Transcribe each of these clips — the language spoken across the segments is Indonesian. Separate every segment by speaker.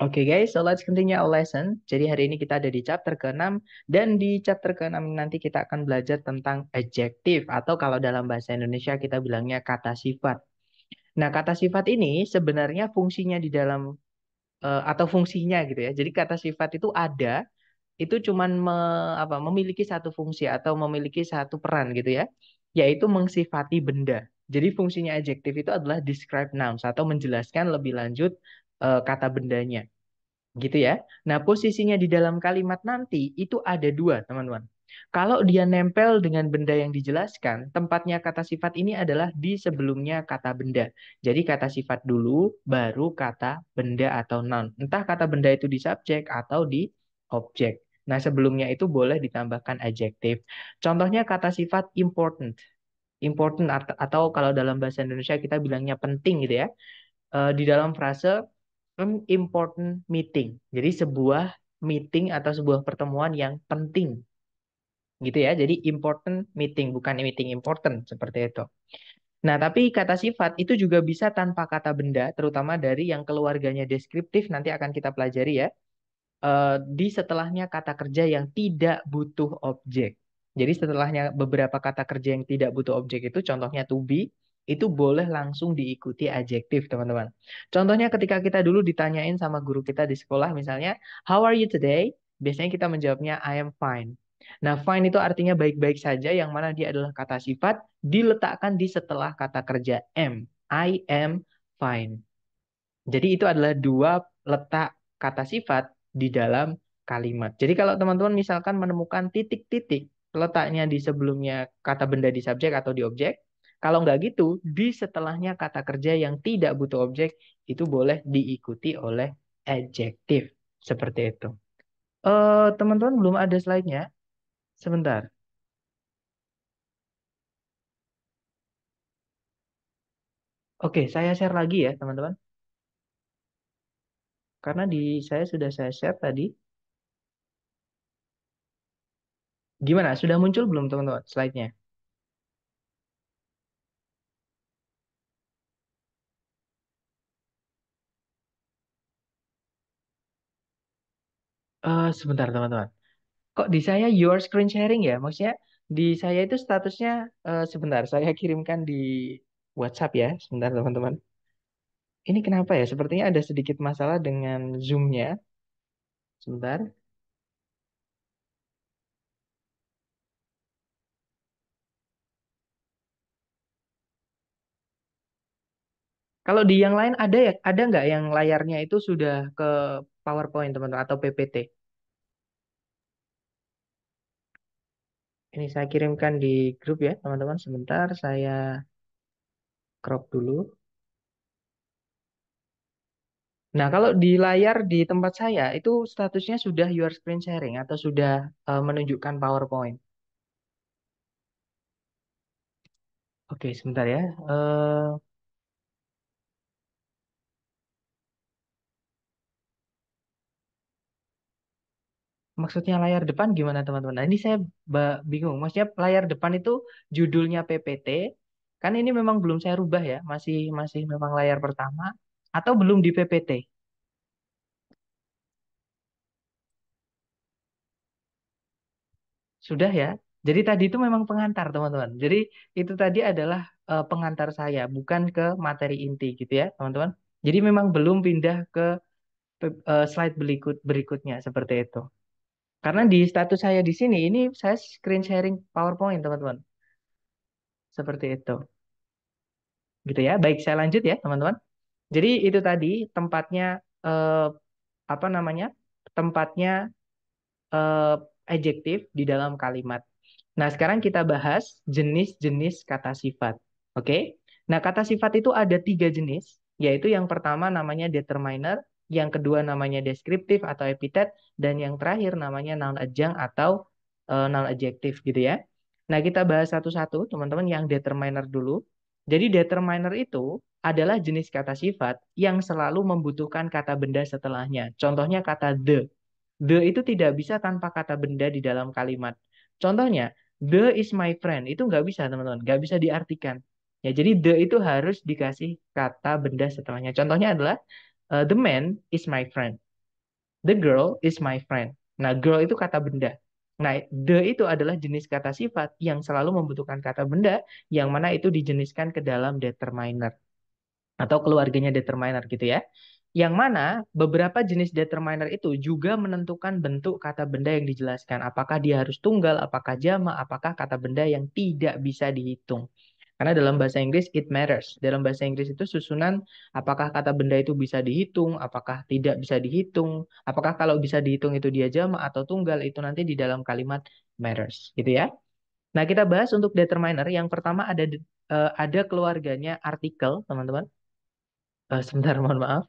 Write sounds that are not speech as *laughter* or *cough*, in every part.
Speaker 1: Oke okay guys, so let's continue our lesson. Jadi hari ini kita ada di chapter ke-6 dan di chapter ke-6 nanti kita akan belajar tentang adjective atau kalau dalam bahasa Indonesia kita bilangnya kata sifat. Nah, kata sifat ini sebenarnya fungsinya di dalam uh, atau fungsinya gitu ya. Jadi kata sifat itu ada itu cuman me, apa memiliki satu fungsi atau memiliki satu peran gitu ya, yaitu mengsifati benda. Jadi fungsinya adjektif itu adalah describe nouns atau menjelaskan lebih lanjut uh, kata bendanya. Gitu ya. Nah, posisinya di dalam kalimat nanti itu ada dua, teman-teman. Kalau dia nempel dengan benda yang dijelaskan, tempatnya kata sifat ini adalah di sebelumnya kata benda. Jadi kata sifat dulu, baru kata benda atau noun. Entah kata benda itu di subjek atau di objek. Nah, sebelumnya itu boleh ditambahkan adjektif. Contohnya kata sifat important. Important atau kalau dalam bahasa Indonesia kita bilangnya penting gitu ya. Eh, di dalam frase Um, important meeting. Jadi sebuah meeting atau sebuah pertemuan yang penting. Gitu ya. Jadi important meeting bukan meeting important seperti itu. Nah, tapi kata sifat itu juga bisa tanpa kata benda, terutama dari yang keluarganya deskriptif nanti akan kita pelajari ya. Uh, di setelahnya kata kerja yang tidak butuh objek. Jadi setelahnya beberapa kata kerja yang tidak butuh objek itu contohnya to be, itu boleh langsung diikuti adjektif, teman-teman. Contohnya ketika kita dulu ditanyain sama guru kita di sekolah misalnya, "How are you today?" Biasanya kita menjawabnya I am fine. Nah, fine itu artinya baik-baik saja yang mana dia adalah kata sifat diletakkan di setelah kata kerja am. I am fine. Jadi itu adalah dua letak kata sifat di dalam kalimat. Jadi kalau teman-teman misalkan menemukan titik-titik letaknya di sebelumnya kata benda di subjek atau di objek, kalau nggak gitu, di setelahnya kata kerja yang tidak butuh objek itu boleh diikuti oleh adjektif seperti itu. Eh, teman-teman uh, belum ada slide-nya. Sebentar. Oke, saya share lagi ya, teman-teman. Karena di saya sudah saya share tadi. Gimana? Sudah muncul belum, teman-teman, slide-nya? sebentar teman-teman. Kok di saya your screen sharing ya? Maksudnya di saya itu statusnya uh, sebentar saya kirimkan di WhatsApp ya, sebentar teman-teman. Ini kenapa ya? Sepertinya ada sedikit masalah dengan Zoom-nya. Sebentar. Kalau di yang lain ada ya, ada nggak yang layarnya itu sudah ke PowerPoint teman-teman atau PPT? Ini saya kirimkan di grup ya, teman-teman. Sebentar, saya crop dulu. Nah, kalau di layar di tempat saya, itu statusnya sudah your screen sharing atau sudah uh, menunjukkan PowerPoint. Oke, sebentar ya. Uh, maksudnya layar depan gimana teman-teman? Nah, ini saya bingung. Maksudnya layar depan itu judulnya PPT. Kan ini memang belum saya rubah ya, masih masih memang layar pertama atau belum di PPT? Sudah ya. Jadi tadi itu memang pengantar, teman-teman. Jadi itu tadi adalah uh, pengantar saya, bukan ke materi inti gitu ya, teman-teman. Jadi memang belum pindah ke eh, slide berikut berikutnya seperti itu. Karena di status saya di sini, ini saya screen sharing PowerPoint, teman-teman. Seperti itu. Gitu ya. Baik, saya lanjut ya, teman-teman. Jadi itu tadi tempatnya, eh, apa namanya, tempatnya eh, adjektif di dalam kalimat. Nah, sekarang kita bahas jenis-jenis kata sifat. Oke? Nah, kata sifat itu ada tiga jenis, yaitu yang pertama namanya determiner, yang kedua namanya deskriptif atau epitet, dan yang terakhir namanya noun adjunct atau uh, noun adjective gitu ya. Nah, kita bahas satu-satu teman-teman yang determiner dulu. Jadi determiner itu adalah jenis kata sifat yang selalu membutuhkan kata benda setelahnya. Contohnya kata the. The itu tidak bisa tanpa kata benda di dalam kalimat. Contohnya, the is my friend. Itu nggak bisa, teman-teman. Nggak bisa diartikan. Ya, jadi the itu harus dikasih kata benda setelahnya. Contohnya adalah uh, the man is my friend, the girl is my friend. Nah, girl itu kata benda. Nah, the itu adalah jenis kata sifat yang selalu membutuhkan kata benda yang mana itu dijeniskan ke dalam determiner atau keluarganya determiner gitu ya. Yang mana beberapa jenis determiner itu juga menentukan bentuk kata benda yang dijelaskan. Apakah dia harus tunggal, apakah jama, apakah kata benda yang tidak bisa dihitung. Karena dalam bahasa Inggris it matters. Dalam bahasa Inggris itu susunan apakah kata benda itu bisa dihitung, apakah tidak bisa dihitung, apakah kalau bisa dihitung itu dia jama atau tunggal itu nanti di dalam kalimat matters, gitu ya. Nah, kita bahas untuk determiner yang pertama ada eh, ada keluarganya artikel, teman-teman. Eh, sebentar, mohon maaf.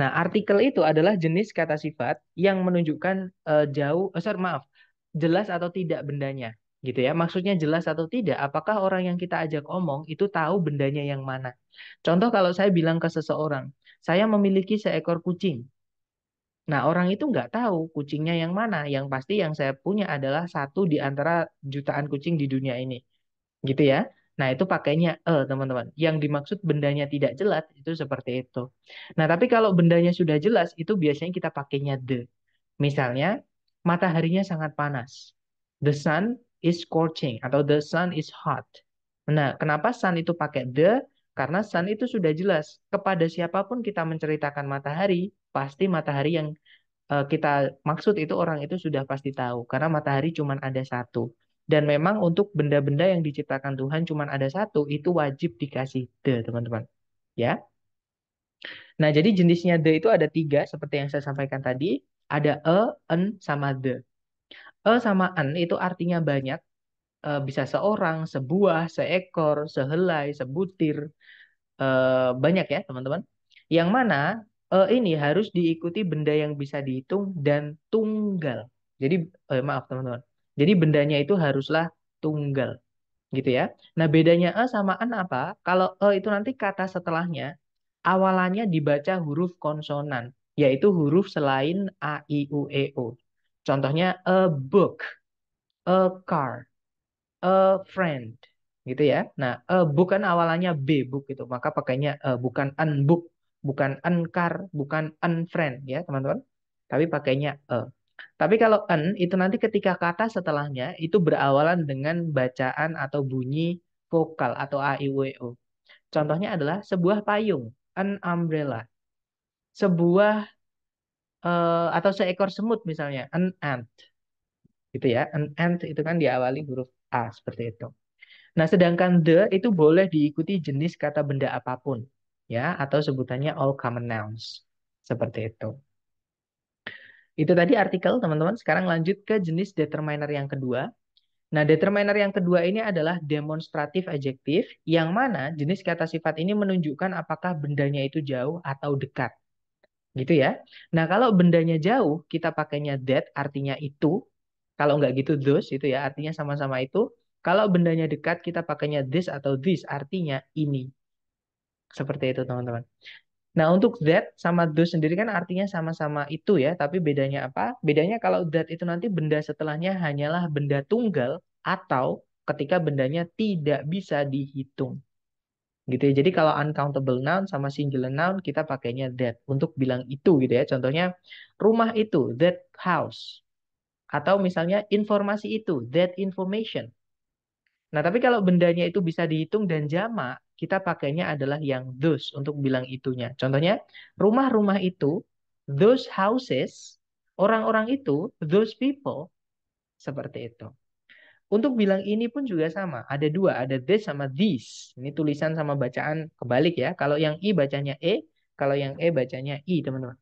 Speaker 1: Nah, artikel itu adalah jenis kata sifat yang menunjukkan eh, jauh, oh, sorry, maaf, jelas atau tidak bendanya gitu ya. Maksudnya jelas atau tidak, apakah orang yang kita ajak omong itu tahu bendanya yang mana. Contoh kalau saya bilang ke seseorang, saya memiliki seekor kucing. Nah orang itu nggak tahu kucingnya yang mana. Yang pasti yang saya punya adalah satu di antara jutaan kucing di dunia ini. Gitu ya. Nah itu pakainya eh teman-teman. Yang dimaksud bendanya tidak jelas itu seperti itu. Nah tapi kalau bendanya sudah jelas itu biasanya kita pakainya the. Misalnya mataharinya sangat panas. The sun is scorching atau the sun is hot. Nah, kenapa sun itu pakai the? Karena sun itu sudah jelas kepada siapapun kita menceritakan matahari, pasti matahari yang uh, kita maksud itu orang itu sudah pasti tahu karena matahari cuma ada satu. Dan memang untuk benda-benda yang diciptakan Tuhan cuma ada satu itu wajib dikasih the, teman-teman. Ya. Nah, jadi jenisnya the itu ada tiga seperti yang saya sampaikan tadi. Ada a, e, an, sama the. E eh, sama an itu artinya banyak. E, bisa seorang, sebuah, seekor, sehelai, sebutir. E, banyak ya teman-teman. Yang mana e, ini harus diikuti benda yang bisa dihitung dan tunggal. Jadi e, maaf teman-teman. Jadi bendanya itu haruslah tunggal. Gitu ya. Nah bedanya E sama an apa? Kalau E itu nanti kata setelahnya, awalannya dibaca huruf konsonan. Yaitu huruf selain A, I, U, E, O. Contohnya a book, a car, a friend, gitu ya. Nah, a book kan awalannya b book gitu, maka pakainya a, e, bukan book, bukan car, bukan friend ya teman-teman. Tapi pakainya a. E. Tapi kalau an itu nanti ketika kata setelahnya itu berawalan dengan bacaan atau bunyi vokal atau a i u e o. Contohnya adalah sebuah payung, an umbrella. Sebuah uh, atau seekor semut misalnya, an ant. Gitu ya, an ant itu kan diawali huruf A seperti itu. Nah, sedangkan the itu boleh diikuti jenis kata benda apapun, ya, atau sebutannya all common nouns. Seperti itu. Itu tadi artikel, teman-teman. Sekarang lanjut ke jenis determiner yang kedua. Nah, determiner yang kedua ini adalah demonstratif adjektif, yang mana jenis kata sifat ini menunjukkan apakah bendanya itu jauh atau dekat gitu ya. Nah, kalau bendanya jauh, kita pakainya that, artinya itu. Kalau nggak gitu, those, itu ya, artinya sama-sama itu. Kalau bendanya dekat, kita pakainya this atau this, artinya ini. Seperti itu, teman-teman. Nah, untuk that sama those sendiri kan artinya sama-sama itu ya, tapi bedanya apa? Bedanya kalau that itu nanti benda setelahnya hanyalah benda tunggal atau ketika bendanya tidak bisa dihitung gitu ya. Jadi kalau uncountable noun sama singular noun kita pakainya that untuk bilang itu gitu ya. Contohnya rumah itu that house atau misalnya informasi itu that information. Nah, tapi kalau bendanya itu bisa dihitung dan jamak, kita pakainya adalah yang those untuk bilang itunya. Contohnya rumah-rumah itu those houses, orang-orang itu those people seperti itu. Untuk bilang ini pun juga sama. Ada dua, ada this sama this. Ini tulisan sama bacaan kebalik ya. Kalau yang i bacanya e, kalau yang e bacanya i, teman-teman.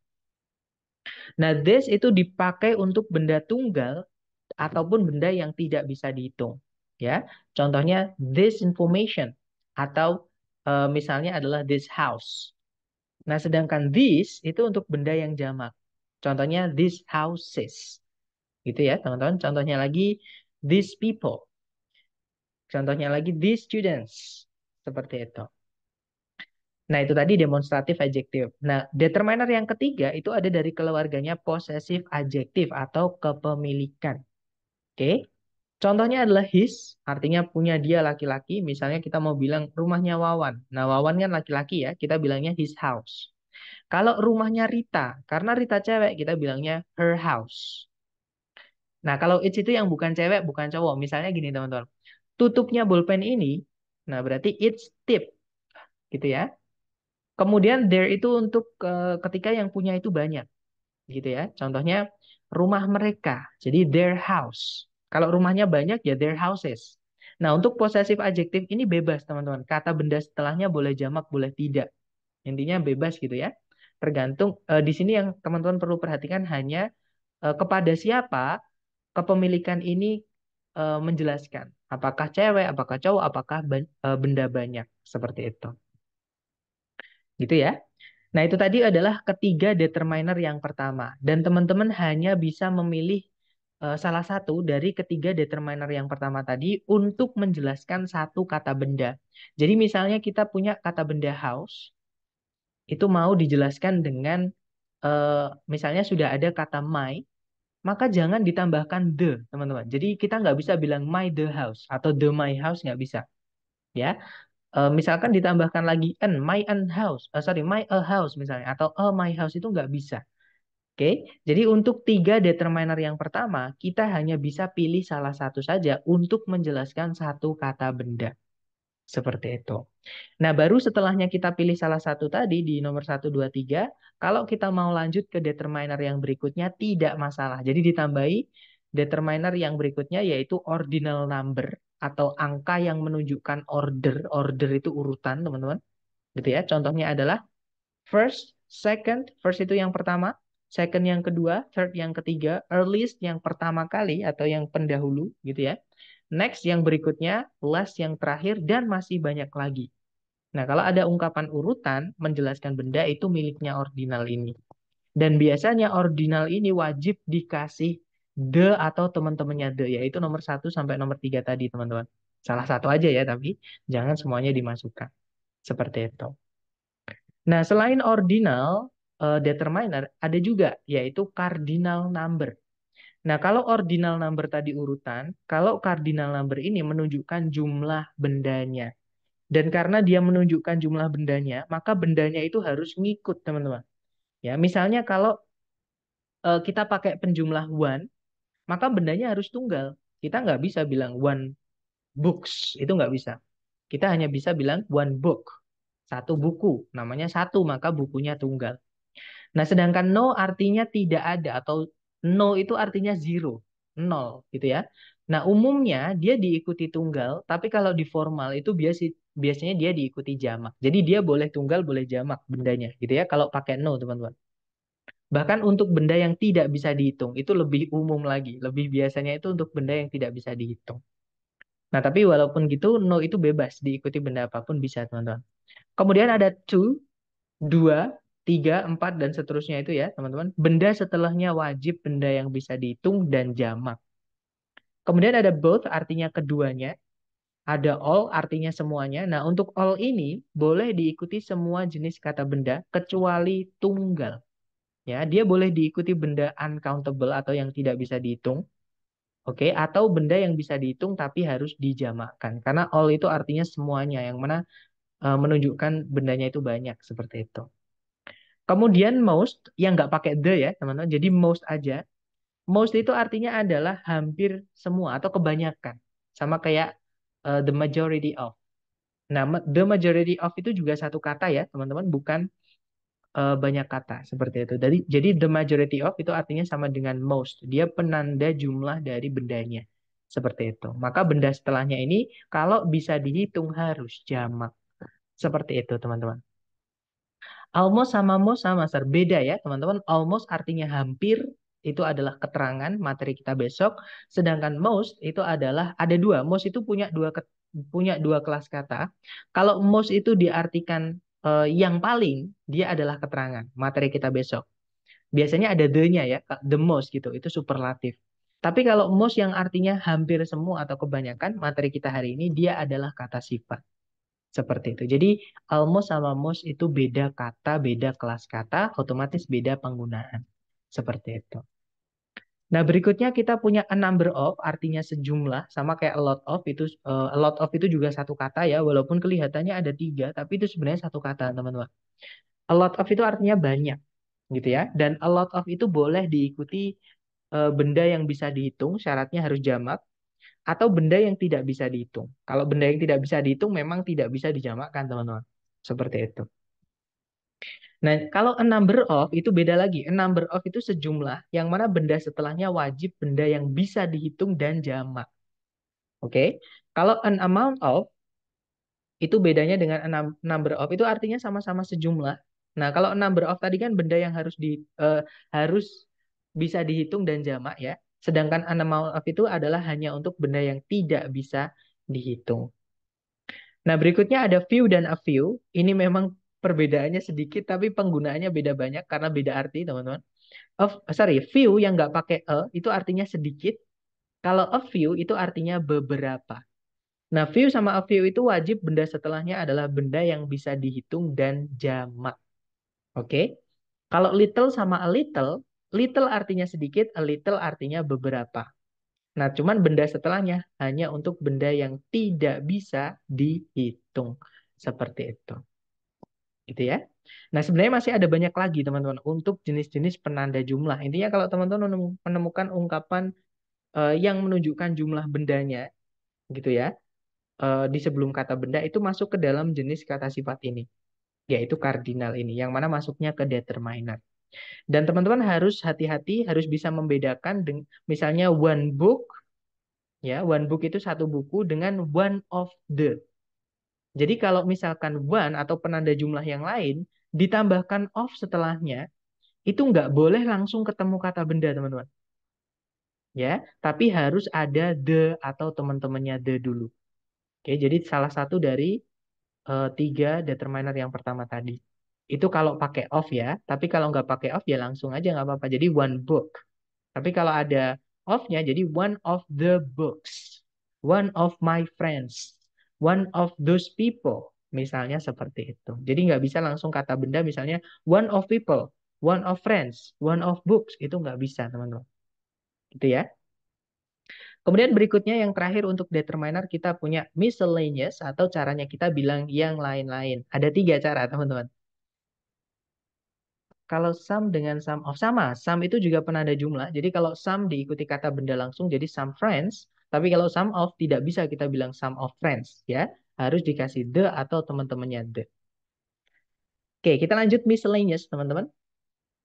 Speaker 1: Nah, this itu dipakai untuk benda tunggal ataupun benda yang tidak bisa dihitung, ya. Contohnya this information atau e, misalnya adalah this house. Nah, sedangkan this itu untuk benda yang jamak. Contohnya this houses. Gitu ya, teman-teman. Contohnya lagi these people. Contohnya lagi these students. Seperti itu. Nah, itu tadi demonstratif adjektif. Nah, determiner yang ketiga itu ada dari keluarganya possessive adjektif atau kepemilikan. Oke. Okay? Contohnya adalah his, artinya punya dia laki-laki. Misalnya kita mau bilang rumahnya Wawan. Nah, Wawan kan laki-laki ya, kita bilangnya his house. Kalau rumahnya Rita, karena Rita cewek, kita bilangnya her house. Nah, kalau it itu yang bukan cewek, bukan cowok. Misalnya gini, teman-teman. Tutupnya bullpen ini, nah berarti it's tip. Gitu ya. Kemudian there itu untuk eh, ketika yang punya itu banyak. Gitu ya. Contohnya rumah mereka. Jadi their house. Kalau rumahnya banyak ya their houses. Nah, untuk possessive adjective ini bebas, teman-teman. Kata benda setelahnya boleh jamak, boleh tidak. Intinya bebas gitu ya. Tergantung uh, di sini yang teman-teman perlu perhatikan hanya uh, kepada siapa kepemilikan ini uh, menjelaskan apakah cewek, apakah cowok, apakah eh, benda banyak seperti itu. Gitu ya. Nah, itu tadi adalah ketiga determiner yang pertama dan teman-teman hanya bisa memilih uh, salah satu dari ketiga determiner yang pertama tadi untuk menjelaskan satu kata benda. Jadi misalnya kita punya kata benda house itu mau dijelaskan dengan uh, misalnya sudah ada kata my maka jangan ditambahkan the, teman-teman. Jadi kita nggak bisa bilang my the house atau the my house nggak bisa. Ya. E, misalkan ditambahkan lagi an, my an house, uh, sorry, my a house misalnya atau a my house itu nggak bisa. Oke. Jadi untuk tiga determiner yang pertama, kita hanya bisa pilih salah satu saja untuk menjelaskan satu kata benda. Seperti itu. Nah, baru setelahnya kita pilih salah satu tadi di nomor 1, 2, 3, kalau kita mau lanjut ke determiner yang berikutnya tidak masalah. Jadi ditambahi determiner yang berikutnya yaitu ordinal number atau angka yang menunjukkan order. Order itu urutan, teman-teman. Gitu ya. Contohnya adalah first, second, first itu yang pertama, second yang kedua, third yang ketiga, earliest yang pertama kali atau yang pendahulu gitu ya next yang berikutnya, last yang terakhir, dan masih banyak lagi. Nah, kalau ada ungkapan urutan, menjelaskan benda itu miliknya ordinal ini. Dan biasanya ordinal ini wajib dikasih the atau teman-temannya the, yaitu nomor 1 sampai nomor 3 tadi, teman-teman. Salah satu aja ya, tapi jangan semuanya dimasukkan. Seperti itu. Nah, selain ordinal, eh, determiner, ada juga, yaitu cardinal number. Nah, kalau ordinal number tadi urutan, kalau cardinal number ini menunjukkan jumlah bendanya. Dan karena dia menunjukkan jumlah bendanya, maka bendanya itu harus ngikut, teman-teman. Ya, misalnya kalau uh, kita pakai penjumlah one, maka bendanya harus tunggal. Kita nggak bisa bilang one books, itu nggak bisa. Kita hanya bisa bilang one book, satu buku. Namanya satu, maka bukunya tunggal. Nah, sedangkan no artinya tidak ada atau No itu artinya zero, nol gitu ya. Nah umumnya dia diikuti tunggal, tapi kalau di formal itu biasa biasanya dia diikuti jamak. Jadi dia boleh tunggal, boleh jamak bendanya gitu ya kalau pakai no teman-teman. Bahkan untuk benda yang tidak bisa dihitung itu lebih umum lagi, lebih biasanya itu untuk benda yang tidak bisa dihitung. Nah, tapi walaupun gitu no itu bebas diikuti benda apapun bisa teman-teman. Kemudian ada to, dua, tiga, empat, dan seterusnya itu ya teman-teman. Benda setelahnya wajib benda yang bisa dihitung dan jamak. Kemudian ada both artinya keduanya. Ada all artinya semuanya. Nah untuk all ini boleh diikuti semua jenis kata benda kecuali tunggal. Ya, dia boleh diikuti benda uncountable atau yang tidak bisa dihitung. Oke, okay? atau benda yang bisa dihitung tapi harus dijamakan Karena all itu artinya semuanya yang mana eh, menunjukkan bendanya itu banyak seperti itu. Kemudian most yang nggak pakai the ya teman-teman. Jadi most aja. Most itu artinya adalah hampir semua atau kebanyakan. Sama kayak uh, the majority of. Nah, the majority of itu juga satu kata ya teman-teman, bukan uh, banyak kata seperti itu. Jadi, jadi the majority of itu artinya sama dengan most. Dia penanda jumlah dari bendanya seperti itu. Maka benda setelahnya ini kalau bisa dihitung harus jamak seperti itu teman-teman. Almost sama most sama serbeda Beda ya teman-teman. Almost artinya hampir itu adalah keterangan materi kita besok. Sedangkan most itu adalah ada dua. Most itu punya dua punya dua kelas kata. Kalau most itu diartikan eh, yang paling, dia adalah keterangan materi kita besok. Biasanya ada the-nya ya, the most gitu. Itu superlatif. Tapi kalau most yang artinya hampir semua atau kebanyakan materi kita hari ini dia adalah kata sifat seperti itu. Jadi almost sama most itu beda kata, beda kelas kata, otomatis beda penggunaan. Seperti itu. Nah, berikutnya kita punya a number of, artinya sejumlah, sama kayak a lot of, itu eh, a lot of itu juga satu kata ya, walaupun kelihatannya ada tiga, tapi itu sebenarnya satu kata, teman-teman. A lot of itu artinya banyak, gitu ya. Dan a lot of itu boleh diikuti eh, benda yang bisa dihitung, syaratnya harus jamak, atau benda yang tidak bisa dihitung. Kalau benda yang tidak bisa dihitung memang tidak bisa dijamakkan, teman-teman. Seperti itu. Nah, kalau a number of itu beda lagi. A number of itu sejumlah yang mana benda setelahnya wajib benda yang bisa dihitung dan jamak. Oke. Okay? Kalau an amount of itu bedanya dengan a number of itu artinya sama-sama sejumlah. Nah, kalau a number of tadi kan benda yang harus di uh, harus bisa dihitung dan jamak ya. Sedangkan amount of itu adalah hanya untuk benda yang tidak bisa dihitung. Nah, berikutnya ada view dan a view. Ini memang perbedaannya sedikit, tapi penggunaannya beda banyak karena beda arti, teman-teman. Sorry, view yang nggak pakai a e itu artinya sedikit. Kalau a view itu artinya beberapa. Nah, view sama a view itu wajib benda setelahnya adalah benda yang bisa dihitung dan jamak. Oke? Okay? Kalau little sama a little Little artinya sedikit, a little artinya beberapa. Nah, cuman benda setelahnya hanya untuk benda yang tidak bisa dihitung. Seperti itu. Gitu ya. Nah, sebenarnya masih ada banyak lagi, teman-teman, untuk jenis-jenis penanda jumlah. Intinya kalau teman-teman menemukan ungkapan uh, yang menunjukkan jumlah bendanya, gitu ya, uh, di sebelum kata benda itu masuk ke dalam jenis kata sifat ini, yaitu kardinal ini, yang mana masuknya ke determiner. Dan teman-teman harus hati-hati, harus bisa membedakan misalnya one book ya, one book itu satu buku dengan one of the. Jadi kalau misalkan one atau penanda jumlah yang lain ditambahkan of setelahnya, itu nggak boleh langsung ketemu kata benda, teman-teman. Ya, tapi harus ada the atau teman-temannya the dulu. Oke, jadi salah satu dari uh, tiga determiner yang pertama tadi. Itu kalau pakai off ya, tapi kalau nggak pakai off ya langsung aja nggak apa-apa. Jadi one book. Tapi kalau ada off-nya jadi one of the books. One of my friends. One of those people. Misalnya seperti itu. Jadi nggak bisa langsung kata benda misalnya one of people, one of friends, one of books. Itu nggak bisa teman-teman. Gitu ya. Kemudian berikutnya yang terakhir untuk determiner kita punya miscellaneous atau caranya kita bilang yang lain-lain. Ada tiga cara teman-teman kalau sum dengan sum of oh, sama, sum itu juga penanda jumlah. Jadi kalau sum diikuti kata benda langsung jadi sum friends, tapi kalau sum of tidak bisa kita bilang sum of friends ya, harus dikasih the atau teman-temannya the. Oke, kita lanjut miscellaneous teman-teman.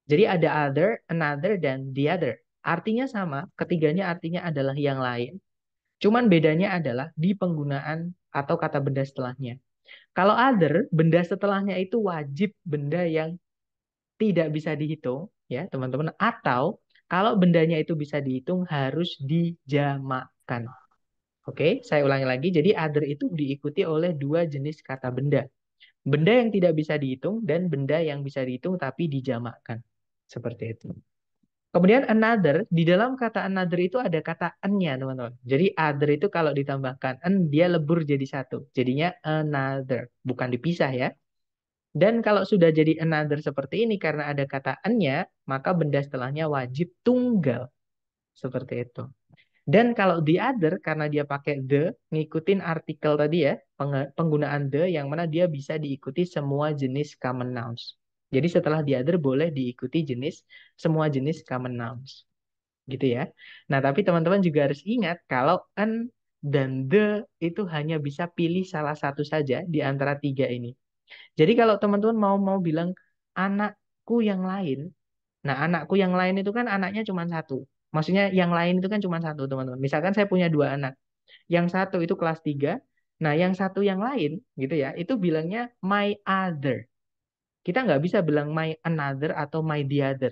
Speaker 1: Jadi ada other, another dan the other. Artinya sama, ketiganya artinya adalah yang lain. Cuman bedanya adalah di penggunaan atau kata benda setelahnya. Kalau other, benda setelahnya itu wajib benda yang tidak bisa dihitung ya teman-teman atau kalau bendanya itu bisa dihitung harus dijamakan Oke, saya ulangi lagi. Jadi other itu diikuti oleh dua jenis kata benda. Benda yang tidak bisa dihitung dan benda yang bisa dihitung tapi dijamakan Seperti itu. Kemudian another, di dalam kata another itu ada kata n nya teman-teman. Jadi other itu kalau ditambahkan n dia lebur jadi satu. Jadinya another, bukan dipisah ya. Dan kalau sudah jadi another seperti ini karena ada kata an-nya, maka benda setelahnya wajib tunggal. Seperti itu. Dan kalau the other, karena dia pakai the, ngikutin artikel tadi ya, penggunaan the yang mana dia bisa diikuti semua jenis common nouns. Jadi setelah the other boleh diikuti jenis semua jenis common nouns. Gitu ya. Nah tapi teman-teman juga harus ingat kalau an dan the itu hanya bisa pilih salah satu saja di antara tiga ini. Jadi kalau teman-teman mau mau bilang anakku yang lain, nah anakku yang lain itu kan anaknya cuma satu. Maksudnya yang lain itu kan cuma satu teman-teman. Misalkan saya punya dua anak. Yang satu itu kelas tiga, Nah yang satu yang lain gitu ya, itu bilangnya my other. Kita nggak bisa bilang my another atau my the other.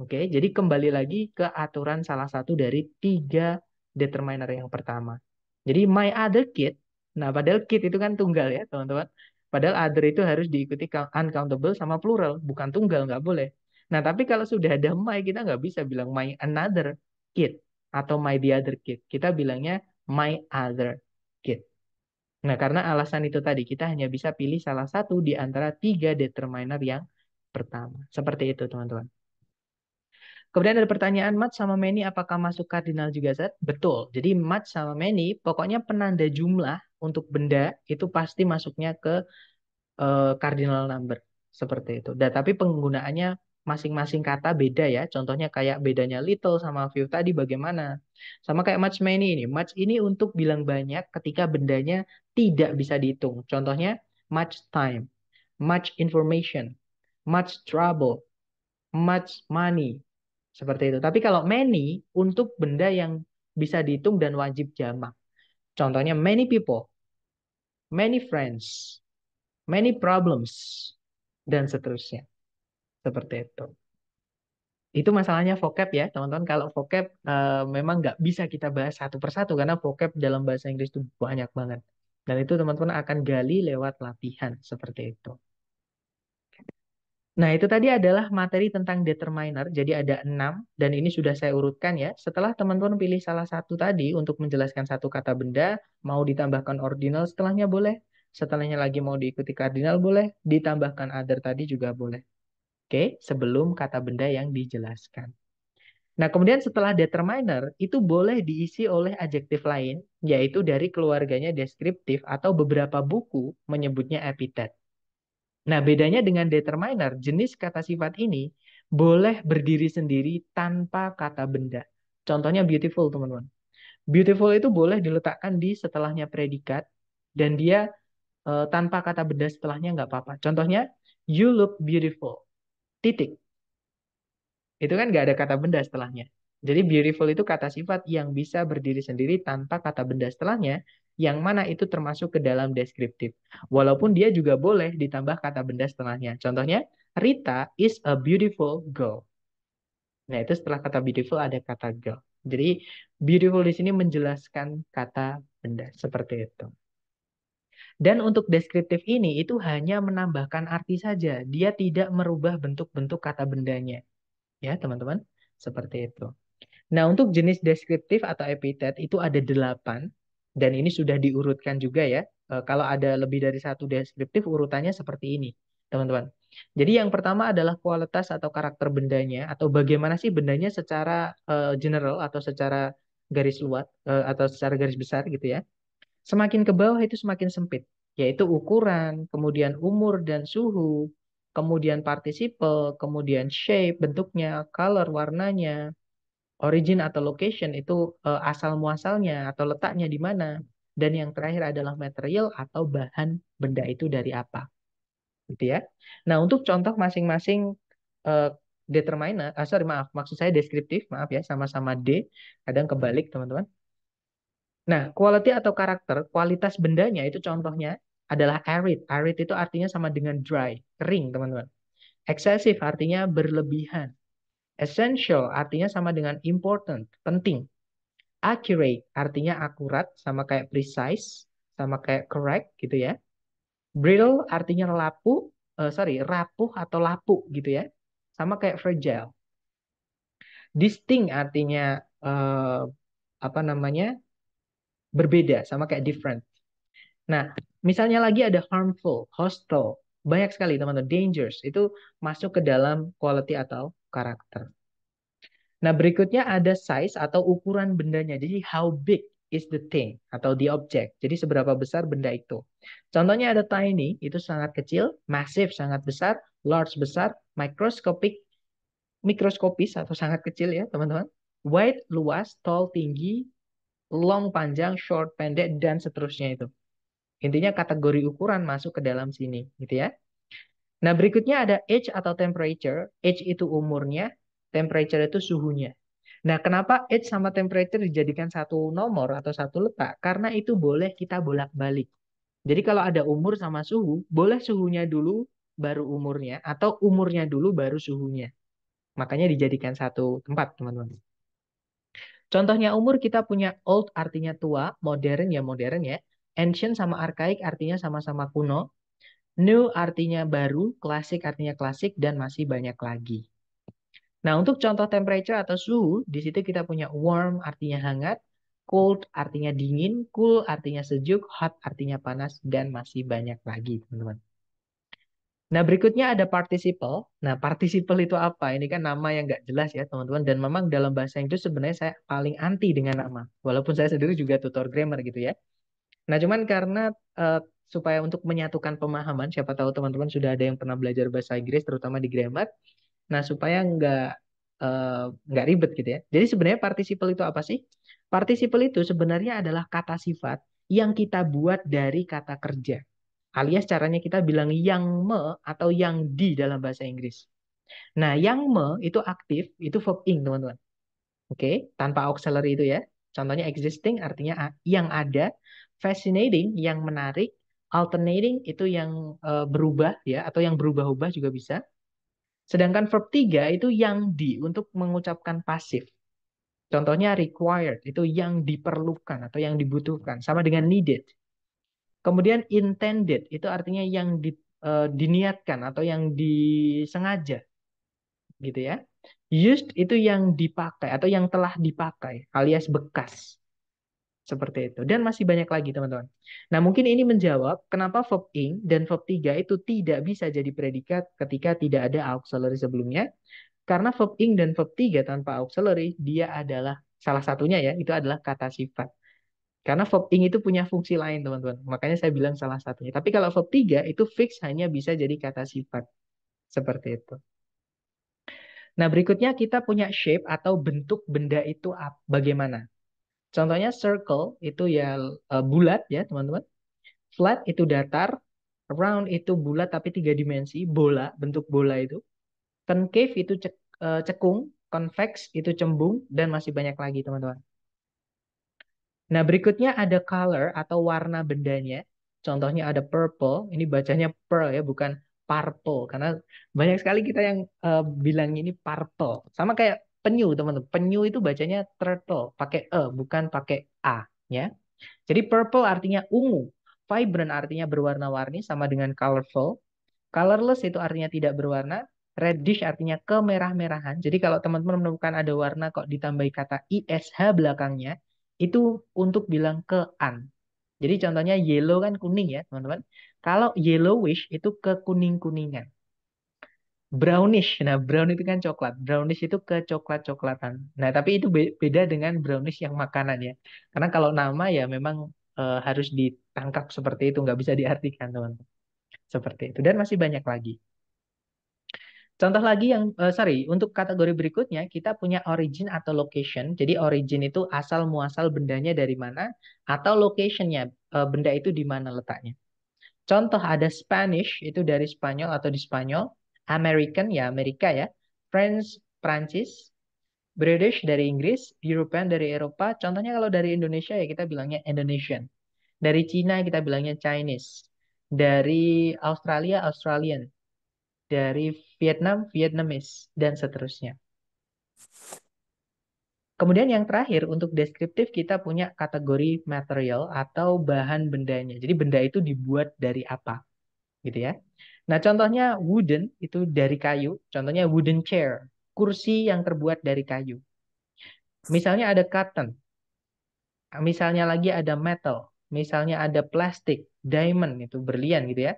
Speaker 1: Oke, jadi kembali lagi ke aturan salah satu dari tiga determiner yang pertama. Jadi my other kid, nah padahal kid itu kan tunggal ya teman-teman. Padahal other itu harus diikuti uncountable sama plural, bukan tunggal, nggak boleh. Nah, tapi kalau sudah ada my, kita nggak bisa bilang my another kid atau my the other kid. Kita bilangnya my other kid. Nah, karena alasan itu tadi, kita hanya bisa pilih salah satu di antara tiga determiner yang pertama. Seperti itu, teman-teman. Kemudian ada pertanyaan, much sama many apakah masuk kardinal juga, Zat? Betul. Jadi much sama many, pokoknya penanda jumlah untuk benda itu pasti masuknya ke uh, cardinal number seperti itu. Dan tapi penggunaannya masing-masing kata beda ya. Contohnya kayak bedanya little sama few tadi bagaimana. Sama kayak much many ini. Much ini untuk bilang banyak ketika bendanya tidak bisa dihitung. Contohnya much time, much information, much trouble, much money. Seperti itu. Tapi kalau many untuk benda yang bisa dihitung dan wajib jamak. Contohnya many people, many friends, many problems, dan seterusnya. Seperti itu. Itu masalahnya vocab ya, teman-teman. Kalau vocab uh, memang nggak bisa kita bahas satu persatu karena vocab dalam bahasa Inggris itu banyak banget. Dan itu teman-teman akan gali lewat latihan seperti itu. Nah, itu tadi adalah materi tentang determiner. Jadi ada enam, dan ini sudah saya urutkan ya. Setelah teman-teman pilih salah satu tadi untuk menjelaskan satu kata benda, mau ditambahkan ordinal setelahnya boleh. Setelahnya lagi mau diikuti kardinal boleh. Ditambahkan other tadi juga boleh. Oke, sebelum kata benda yang dijelaskan. Nah, kemudian setelah determiner, itu boleh diisi oleh adjektif lain, yaitu dari keluarganya deskriptif atau beberapa buku menyebutnya epithet Nah, bedanya dengan determiner, jenis kata sifat ini boleh berdiri sendiri tanpa kata benda. Contohnya beautiful, teman-teman. Beautiful itu boleh diletakkan di setelahnya predikat dan dia e, tanpa kata benda setelahnya nggak apa-apa. Contohnya, you look beautiful. Titik. Itu kan nggak ada kata benda setelahnya. Jadi beautiful itu kata sifat yang bisa berdiri sendiri tanpa kata benda setelahnya yang mana itu termasuk ke dalam deskriptif. Walaupun dia juga boleh ditambah kata benda setelahnya. Contohnya, Rita is a beautiful girl. Nah, itu setelah kata beautiful ada kata girl. Jadi, beautiful di sini menjelaskan kata benda seperti itu. Dan untuk deskriptif ini itu hanya menambahkan arti saja. Dia tidak merubah bentuk-bentuk kata bendanya. Ya, teman-teman. Seperti itu. Nah, untuk jenis deskriptif atau epitet itu ada delapan dan ini sudah diurutkan juga ya. E, kalau ada lebih dari satu deskriptif, urutannya seperti ini, teman-teman. Jadi yang pertama adalah kualitas atau karakter bendanya atau bagaimana sih bendanya secara e, general atau secara garis luas e, eh, atau secara garis besar gitu ya. Semakin ke bawah itu semakin sempit, yaitu ukuran, kemudian umur dan suhu, kemudian participle, kemudian shape, bentuknya, color, warnanya, origin atau location itu uh, asal muasalnya atau letaknya di mana dan yang terakhir adalah material atau bahan benda itu dari apa gitu ya nah untuk contoh masing-masing uh, determiner ah, sorry maaf maksud saya deskriptif maaf ya sama-sama d kadang kebalik teman-teman nah quality atau karakter kualitas bendanya itu contohnya adalah arid arid itu artinya sama dengan dry kering teman-teman Excessive artinya berlebihan Essential artinya sama dengan important, penting. Accurate artinya akurat sama kayak precise, sama kayak correct gitu ya. Brittle artinya lapu, uh, sorry, rapuh atau lapuk gitu ya. Sama kayak fragile. Distinct artinya uh, apa namanya? berbeda sama kayak different. Nah, misalnya lagi ada harmful, hostile, banyak sekali teman-teman dangerous, itu masuk ke dalam quality atau karakter. Nah, berikutnya ada size atau ukuran bendanya. Jadi how big is the thing atau the object. Jadi seberapa besar benda itu. Contohnya ada tiny, itu sangat kecil, massive sangat besar, large besar, microscopic mikroskopis atau sangat kecil ya, teman-teman. Wide luas, tall tinggi, long panjang, short pendek dan seterusnya itu. Intinya kategori ukuran masuk ke dalam sini, gitu ya. Nah, berikutnya ada age atau temperature. Age itu umurnya, temperature itu suhunya. Nah, kenapa age sama temperature dijadikan satu nomor atau satu letak? Karena itu boleh kita bolak-balik. Jadi kalau ada umur sama suhu, boleh suhunya dulu baru umurnya atau umurnya dulu baru suhunya. Makanya dijadikan satu tempat, teman-teman. Contohnya umur kita punya old artinya tua, modern ya modern ya, ancient sama arkaik artinya sama-sama kuno, New artinya baru, klasik artinya klasik, dan masih banyak lagi. Nah, untuk contoh temperature atau suhu, di situ kita punya warm artinya hangat, cold artinya dingin, cool artinya sejuk, hot artinya panas, dan masih banyak lagi, teman-teman. Nah, berikutnya ada participle. Nah, participle itu apa? Ini kan nama yang nggak jelas ya, teman-teman. Dan memang dalam bahasa Inggris sebenarnya saya paling anti dengan nama. Walaupun saya sendiri juga tutor grammar gitu ya. Nah, cuman karena uh, supaya untuk menyatukan pemahaman siapa tahu teman-teman sudah ada yang pernah belajar bahasa Inggris terutama di grammar nah supaya nggak eh, nggak uh, ribet gitu ya jadi sebenarnya participle itu apa sih participle itu sebenarnya adalah kata sifat yang kita buat dari kata kerja alias caranya kita bilang yang me atau yang di dalam bahasa Inggris nah yang me itu aktif itu verb ing teman-teman oke tanpa auxiliary itu ya contohnya existing artinya yang ada fascinating yang menarik alternating itu yang uh, berubah ya atau yang berubah-ubah juga bisa. Sedangkan verb 3 itu yang di untuk mengucapkan pasif. Contohnya required itu yang diperlukan atau yang dibutuhkan sama dengan needed. Kemudian intended itu artinya yang di, uh, diniatkan atau yang disengaja. Gitu ya. Used itu yang dipakai atau yang telah dipakai alias bekas. Seperti itu. Dan masih banyak lagi teman-teman. Nah mungkin ini menjawab kenapa verb ing dan verb tiga itu tidak bisa jadi predikat ketika tidak ada auxiliary sebelumnya. Karena verb ing dan verb tiga tanpa auxiliary dia adalah salah satunya ya itu adalah kata sifat. Karena verb ing itu punya fungsi lain teman-teman. Makanya saya bilang salah satunya. Tapi kalau verb tiga itu fix hanya bisa jadi kata sifat. Seperti itu. Nah, berikutnya kita punya shape atau bentuk benda itu bagaimana. Contohnya circle itu ya uh, bulat ya teman-teman. Flat itu datar, round itu bulat tapi tiga dimensi, bola, bentuk bola itu. Concave itu cek, uh, cekung, convex itu cembung, dan masih banyak lagi teman-teman. Nah berikutnya ada color atau warna bendanya. Contohnya ada purple, ini bacanya pearl ya, bukan purple karena banyak sekali kita yang uh, bilang ini purple sama kayak penyu teman-teman. Penyu itu bacanya turtle, pakai e bukan pakai a ya. Jadi purple artinya ungu, vibrant artinya berwarna-warni sama dengan colorful, colorless itu artinya tidak berwarna, reddish artinya kemerah-merahan. Jadi kalau teman-teman menemukan ada warna kok ditambahi kata ish belakangnya, itu untuk bilang kean. Jadi contohnya yellow kan kuning ya, teman-teman. Kalau yellowish itu kekuning-kuningan brownish. Nah, brown itu kan coklat. Brownish itu ke coklat-coklatan. Nah, tapi itu beda dengan brownish yang makanan ya. Karena kalau nama ya memang e, harus ditangkap seperti itu, nggak bisa diartikan, teman-teman. Seperti itu. Dan masih banyak lagi. Contoh lagi yang, uh, sorry, untuk kategori berikutnya, kita punya origin atau location. Jadi origin itu asal-muasal bendanya dari mana, atau locationnya, uh, benda itu di mana letaknya. Contoh ada Spanish, itu dari Spanyol atau di Spanyol American ya Amerika ya, French Prancis, British dari Inggris, European dari Eropa. Contohnya kalau dari Indonesia ya kita bilangnya Indonesian. Dari Cina kita bilangnya Chinese. Dari Australia Australian. Dari Vietnam Vietnamese dan seterusnya. Kemudian yang terakhir untuk deskriptif kita punya kategori material atau bahan bendanya. Jadi benda itu dibuat dari apa, gitu ya. Nah, contohnya wooden itu dari kayu. Contohnya wooden chair, kursi yang terbuat dari kayu. Misalnya ada cotton. Misalnya lagi ada metal. Misalnya ada plastik, diamond itu berlian gitu ya.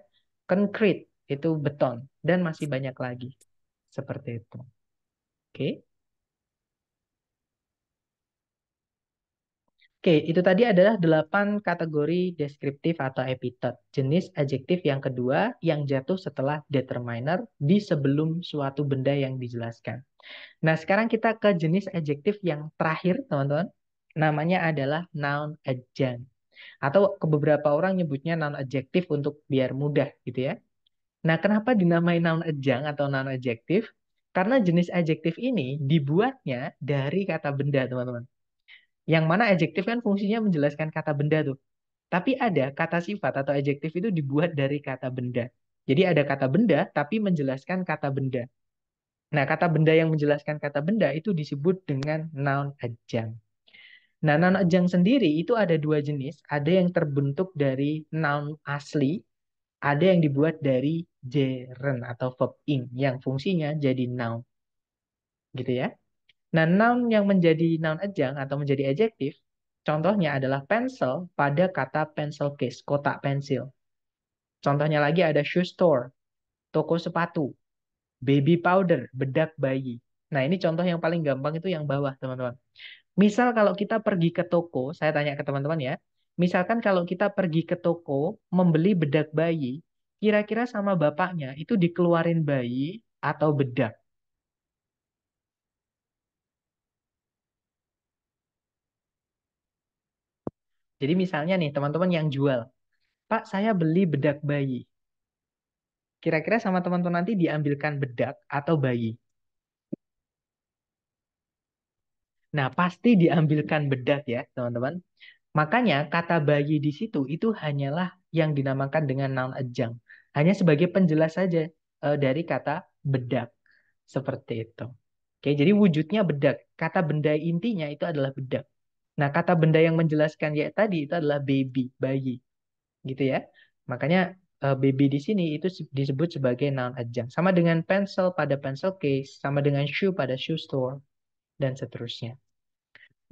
Speaker 1: Concrete itu beton dan masih banyak lagi. Seperti itu. Oke. Okay. Oke, itu tadi adalah 8 kategori deskriptif atau epitet, jenis adjektif yang kedua yang jatuh setelah determiner di sebelum suatu benda yang dijelaskan. Nah, sekarang kita ke jenis adjektif yang terakhir, teman-teman. Namanya adalah noun adjunct. Atau ke beberapa orang nyebutnya noun adjektif untuk biar mudah gitu ya. Nah, kenapa dinamai noun adjunct atau noun adjektif? Karena jenis adjektif ini dibuatnya dari kata benda, teman-teman. Yang mana adjektif kan fungsinya menjelaskan kata benda tuh. Tapi ada kata sifat atau adjektif itu dibuat dari kata benda. Jadi ada kata benda tapi menjelaskan kata benda. Nah, kata benda yang menjelaskan kata benda itu disebut dengan noun adjunct. Nah, noun adjunct sendiri itu ada dua jenis. Ada yang terbentuk dari noun asli, ada yang dibuat dari gerund atau verb ing yang fungsinya jadi noun. Gitu ya. Nah, noun yang menjadi noun ajang atau menjadi adjektif, contohnya adalah pencil pada kata pencil case, kotak pensil. Contohnya lagi ada shoe store, toko sepatu, baby powder, bedak bayi. Nah, ini contoh yang paling gampang itu yang bawah, teman-teman. Misal kalau kita pergi ke toko, saya tanya ke teman-teman ya, misalkan kalau kita pergi ke toko membeli bedak bayi, kira-kira sama bapaknya itu dikeluarin bayi atau bedak? Jadi misalnya nih teman-teman yang jual, Pak saya beli bedak bayi. Kira-kira sama teman-teman nanti diambilkan bedak atau bayi? Nah pasti diambilkan bedak ya teman-teman. Makanya kata bayi di situ itu hanyalah yang dinamakan dengan noun adjunct. Hanya sebagai penjelas saja uh, dari kata bedak. Seperti itu. Oke, jadi wujudnya bedak. Kata benda intinya itu adalah bedak. Nah, kata benda yang menjelaskan ya tadi itu adalah baby, bayi. Gitu ya. Makanya eh, baby di sini itu disebut sebagai noun adjunct. Sama dengan pencil pada pencil case, sama dengan shoe pada shoe store, dan seterusnya.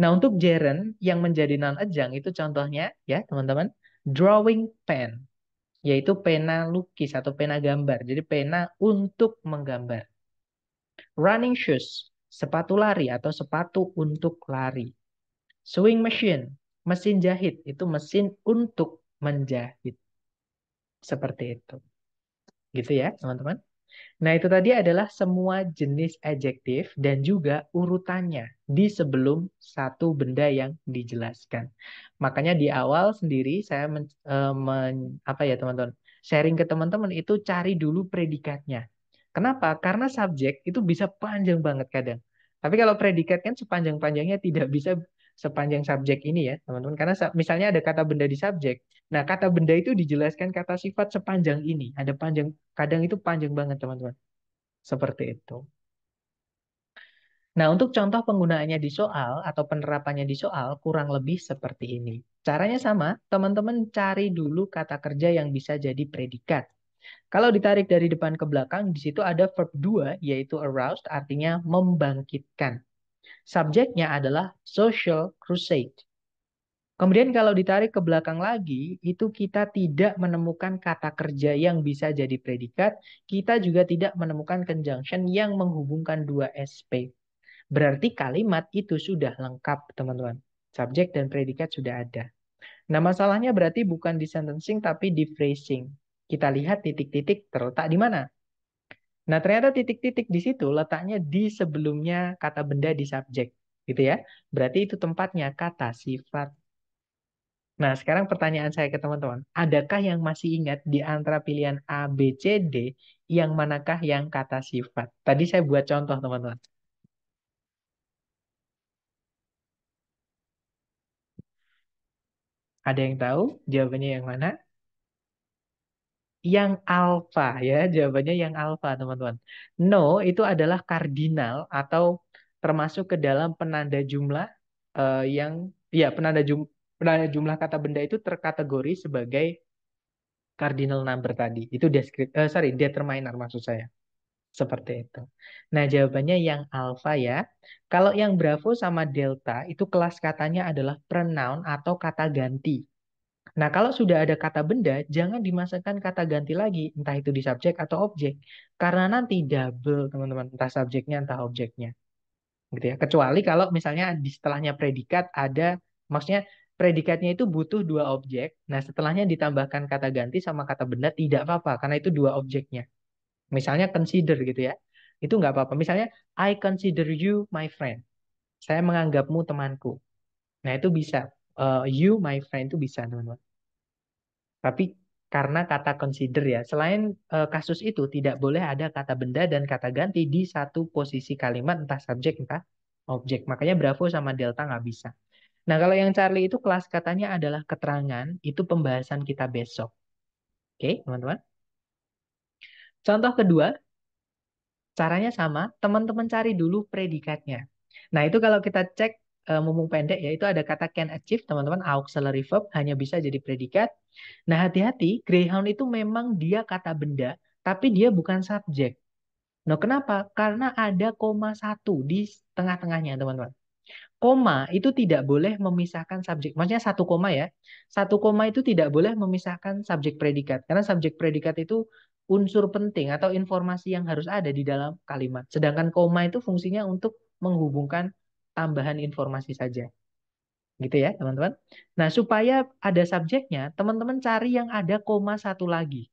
Speaker 1: Nah, untuk gerund yang menjadi noun adjunct itu contohnya ya, teman-teman, drawing pen, yaitu pena lukis atau pena gambar. Jadi pena untuk menggambar. Running shoes, sepatu lari atau sepatu untuk lari. Sewing machine, mesin jahit itu mesin untuk menjahit. Seperti itu. Gitu ya, teman-teman. Nah, itu tadi adalah semua jenis adjektif dan juga urutannya di sebelum satu benda yang dijelaskan. Makanya di awal sendiri saya men, e, men apa ya, teman-teman? Sharing ke teman-teman itu cari dulu predikatnya. Kenapa? Karena subjek itu bisa panjang banget kadang. Tapi kalau predikat kan sepanjang-panjangnya tidak bisa sepanjang subjek ini ya teman-teman karena misalnya ada kata benda di subjek nah kata benda itu dijelaskan kata sifat sepanjang ini ada panjang kadang itu panjang banget teman-teman seperti itu Nah, untuk contoh penggunaannya di soal atau penerapannya di soal kurang lebih seperti ini. Caranya sama, teman-teman cari dulu kata kerja yang bisa jadi predikat. Kalau ditarik dari depan ke belakang, di situ ada verb dua yaitu aroused artinya membangkitkan. Subjeknya adalah social crusade. Kemudian kalau ditarik ke belakang lagi, itu kita tidak menemukan kata kerja yang bisa jadi predikat, kita juga tidak menemukan conjunction yang menghubungkan dua SP. Berarti kalimat itu sudah lengkap, teman-teman. Subjek dan predikat sudah ada. Nah, masalahnya berarti bukan di sentencing tapi di phrasing. Kita lihat titik-titik terletak di mana? Nah, ternyata titik-titik di situ letaknya di sebelumnya kata benda di subjek, gitu ya. Berarti itu tempatnya kata sifat. Nah, sekarang pertanyaan saya ke teman-teman, adakah yang masih ingat di antara pilihan A, B, C, D, yang manakah yang kata sifat? Tadi saya buat contoh, teman-teman. Ada yang tahu jawabannya yang mana? yang alfa ya jawabannya yang alfa teman-teman no itu adalah kardinal atau termasuk ke dalam penanda jumlah uh, yang ya penanda jum penanda jumlah kata benda itu terkategori sebagai cardinal number tadi itu deskrip uh, sorry determiner maksud saya seperti itu. Nah, jawabannya yang alfa ya. Kalau yang bravo sama delta itu kelas katanya adalah pronoun atau kata ganti. Nah, kalau sudah ada kata benda, jangan dimasukkan kata ganti lagi, entah itu di subjek atau objek. Karena nanti double, teman-teman, entah subjeknya, entah objeknya. Gitu ya. Kecuali kalau misalnya di setelahnya predikat ada, maksudnya predikatnya itu butuh dua objek. Nah, setelahnya ditambahkan kata ganti sama kata benda, tidak apa-apa, karena itu dua objeknya. Misalnya consider gitu ya. Itu nggak apa-apa. Misalnya, I consider you my friend. Saya menganggapmu temanku. Nah, itu bisa uh, you my friend itu bisa teman-teman. Tapi karena kata consider ya, selain uh, kasus itu tidak boleh ada kata benda dan kata ganti di satu posisi kalimat entah subjek entah objek. Makanya Bravo sama Delta nggak bisa. Nah kalau yang Charlie itu kelas katanya adalah keterangan, itu pembahasan kita besok. Oke teman-teman. Contoh kedua, caranya sama, teman-teman cari dulu predikatnya. Nah itu kalau kita cek uh, mumpung pendek ya, itu ada kata can achieve, teman-teman, auxiliary verb hanya bisa jadi predikat. Nah, hati-hati, greyhound itu memang dia kata benda, tapi dia bukan subjek. Nah, kenapa? Karena ada koma satu di tengah-tengahnya, teman-teman. Koma itu tidak boleh memisahkan subjek. Maksudnya satu koma ya. Satu koma itu tidak boleh memisahkan subjek predikat. Karena subjek predikat itu unsur penting atau informasi yang harus ada di dalam kalimat. Sedangkan koma itu fungsinya untuk menghubungkan tambahan informasi saja. Gitu ya, teman-teman. Nah, supaya ada subjeknya, teman-teman cari yang ada koma satu lagi.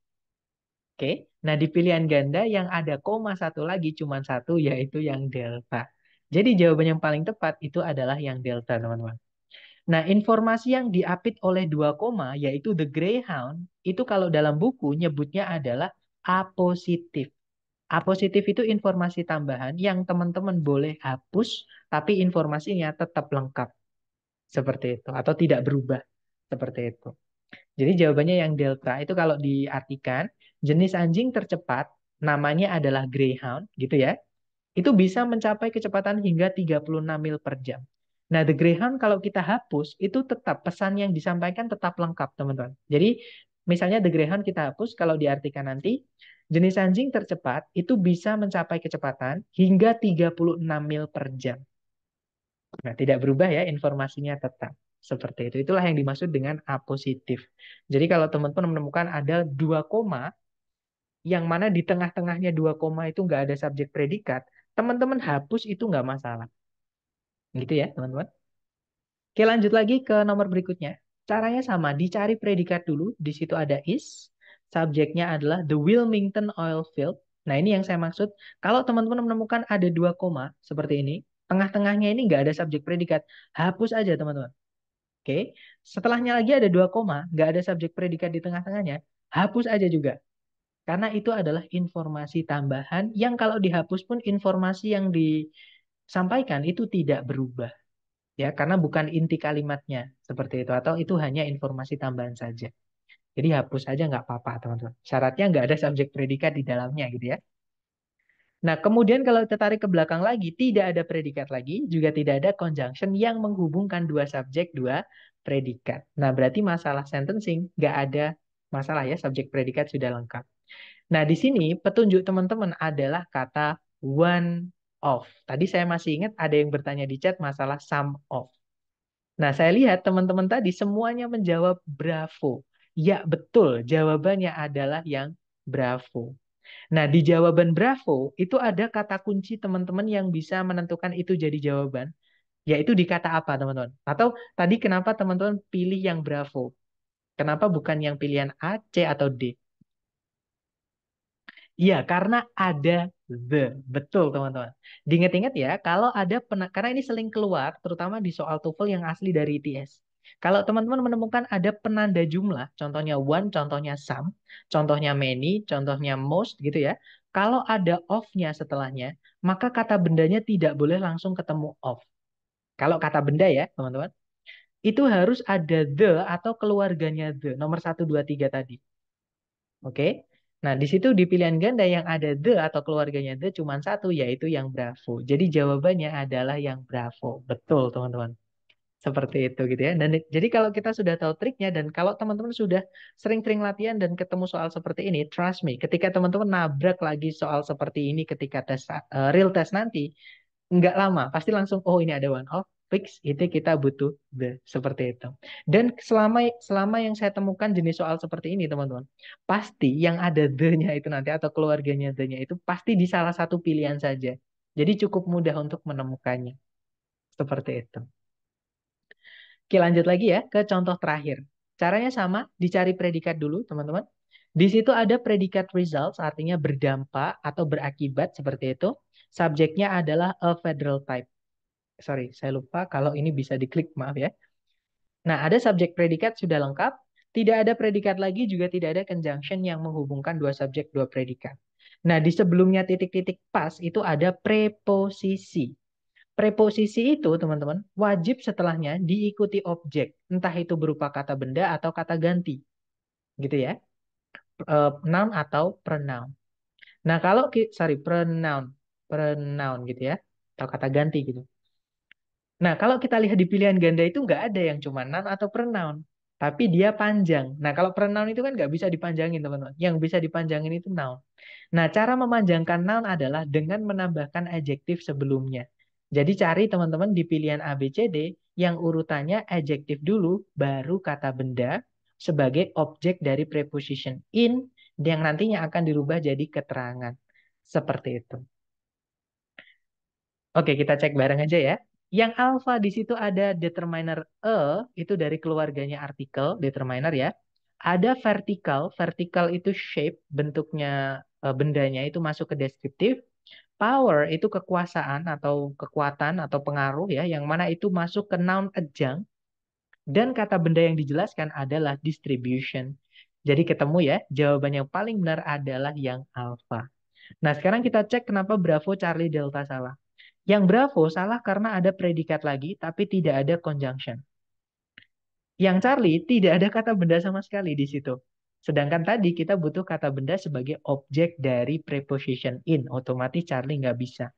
Speaker 1: Oke. Nah, di pilihan ganda yang ada koma satu lagi cuma satu yaitu yang delta. Jadi jawaban yang paling tepat itu adalah yang delta, teman-teman. Nah, informasi yang diapit oleh dua koma, yaitu the greyhound, itu kalau dalam buku nyebutnya adalah a positif. A positif itu informasi tambahan yang teman-teman boleh hapus, tapi informasinya tetap lengkap. Seperti itu, atau tidak berubah. Seperti itu. Jadi jawabannya yang delta itu kalau diartikan, jenis anjing tercepat namanya adalah greyhound, gitu ya. Itu bisa mencapai kecepatan hingga 36 mil per jam. Nah, The Greyhound kalau kita hapus, itu tetap pesan yang disampaikan tetap lengkap, teman-teman. Jadi, Misalnya The Greyhound kita hapus kalau diartikan nanti jenis anjing tercepat itu bisa mencapai kecepatan hingga 36 mil per jam. Nah, tidak berubah ya informasinya tetap seperti itu. Itulah yang dimaksud dengan A positif. Jadi kalau teman-teman menemukan ada dua koma yang mana di tengah-tengahnya dua koma itu nggak ada subjek predikat, teman-teman hapus itu nggak masalah. Gitu ya, teman-teman. Oke, lanjut lagi ke nomor berikutnya. Caranya sama, dicari predikat dulu. Di situ ada is, subjeknya adalah the Wilmington Oil Field. Nah ini yang saya maksud. Kalau teman-teman menemukan ada dua koma seperti ini, tengah-tengahnya ini nggak ada subjek predikat, hapus aja teman-teman. Oke, setelahnya lagi ada dua koma, nggak ada subjek predikat di tengah-tengahnya, hapus aja juga. Karena itu adalah informasi tambahan yang kalau dihapus pun informasi yang disampaikan itu tidak berubah ya karena bukan inti kalimatnya seperti itu atau itu hanya informasi tambahan saja. Jadi hapus saja nggak apa-apa teman-teman. Syaratnya nggak ada subjek predikat di dalamnya gitu ya. Nah kemudian kalau tertarik ke belakang lagi tidak ada predikat lagi juga tidak ada conjunction yang menghubungkan dua subjek dua predikat. Nah berarti masalah sentencing nggak ada masalah ya subjek predikat sudah lengkap. Nah di sini petunjuk teman-teman adalah kata one off. Tadi saya masih ingat ada yang bertanya di chat masalah sum of. Nah, saya lihat teman-teman tadi semuanya menjawab bravo. Ya, betul. Jawabannya adalah yang bravo. Nah, di jawaban bravo itu ada kata kunci teman-teman yang bisa menentukan itu jadi jawaban, yaitu di kata apa, teman-teman? Atau tadi kenapa teman-teman pilih yang bravo? Kenapa bukan yang pilihan A, C, atau D? Iya, karena ada the. Betul, teman-teman. Diingat-ingat ya, kalau ada pena karena ini seling keluar terutama di soal TOEFL yang asli dari ITS. Kalau teman-teman menemukan ada penanda jumlah, contohnya one, contohnya some, contohnya many, contohnya most gitu ya. Kalau ada of-nya setelahnya, maka kata bendanya tidak boleh langsung ketemu of. Kalau kata benda ya, teman-teman, itu harus ada the atau keluarganya the, nomor 1, 2, 3 tadi. Oke, okay? Nah, di situ di pilihan ganda yang ada the atau keluarganya the cuma satu, yaitu yang bravo. Jadi jawabannya adalah yang bravo. Betul, teman-teman. Seperti itu gitu ya. Dan jadi kalau kita sudah tahu triknya dan kalau teman-teman sudah sering-sering latihan dan ketemu soal seperti ini, trust me, ketika teman-teman nabrak lagi soal seperti ini ketika tes uh, real test nanti, nggak lama, pasti langsung oh ini ada one off, fix itu kita butuh the seperti itu. Dan selama selama yang saya temukan jenis soal seperti ini teman-teman, pasti yang ada the-nya itu nanti atau keluarganya the-nya itu pasti di salah satu pilihan saja. Jadi cukup mudah untuk menemukannya. Seperti itu. Oke, lanjut lagi ya ke contoh terakhir. Caranya sama, dicari predikat dulu, teman-teman. Di situ ada predikat results, artinya berdampak atau berakibat seperti itu. Subjeknya adalah a federal type sorry, saya lupa kalau ini bisa diklik, maaf ya. Nah, ada subjek predikat sudah lengkap, tidak ada predikat lagi, juga tidak ada conjunction yang menghubungkan dua subjek, dua predikat. Nah, di sebelumnya titik-titik pas itu ada preposisi. Preposisi itu, teman-teman, wajib setelahnya diikuti objek. Entah itu berupa kata benda atau kata ganti. Gitu ya. Eh, noun atau pronoun. Nah, kalau, sorry, pronoun. Pronoun gitu ya. Atau kata ganti gitu. Nah, kalau kita lihat di pilihan ganda itu nggak ada yang cuma noun atau pronoun, tapi dia panjang. Nah, kalau pronoun itu kan nggak bisa dipanjangin, teman-teman. Yang bisa dipanjangin itu noun. Nah, cara memanjangkan noun adalah dengan menambahkan adjektif sebelumnya. Jadi cari teman-teman di pilihan ABCD yang urutannya adjektif dulu, baru kata benda sebagai objek dari preposition in yang nantinya akan dirubah jadi keterangan. Seperti itu. Oke, kita cek bareng aja ya. Yang alfa di situ ada determiner e, itu dari keluarganya artikel, determiner ya. Ada vertikal, vertikal itu shape, bentuknya e, bendanya itu masuk ke deskriptif. Power itu kekuasaan atau kekuatan atau pengaruh ya, yang mana itu masuk ke noun adjunct. Dan kata benda yang dijelaskan adalah distribution. Jadi ketemu ya, jawaban yang paling benar adalah yang alfa. Nah sekarang kita cek kenapa Bravo Charlie Delta salah. Yang Bravo salah karena ada predikat lagi tapi tidak ada conjunction. Yang Charlie tidak ada kata benda sama sekali di situ. Sedangkan tadi kita butuh kata benda sebagai objek dari preposition in. Otomatis Charlie nggak bisa.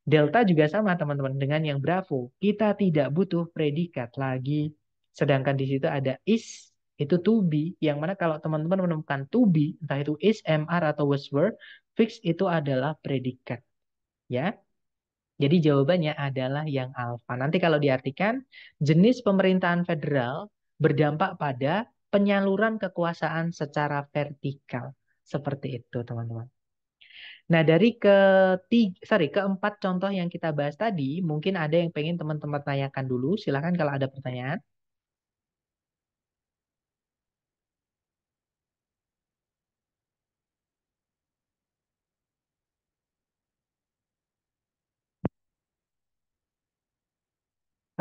Speaker 1: Delta juga sama teman-teman dengan yang Bravo. Kita tidak butuh predikat lagi. Sedangkan di situ ada is, itu to be. Yang mana kalau teman-teman menemukan to be, entah itu is, MR, atau was were, fix itu adalah predikat. Ya, jadi jawabannya adalah yang alfa. Nanti kalau diartikan, jenis pemerintahan federal berdampak pada penyaluran kekuasaan secara vertikal. Seperti itu, teman-teman. Nah, dari ketiga, sorry, keempat contoh yang kita bahas tadi, mungkin ada yang pengen teman-teman tanyakan dulu. Silahkan kalau ada pertanyaan.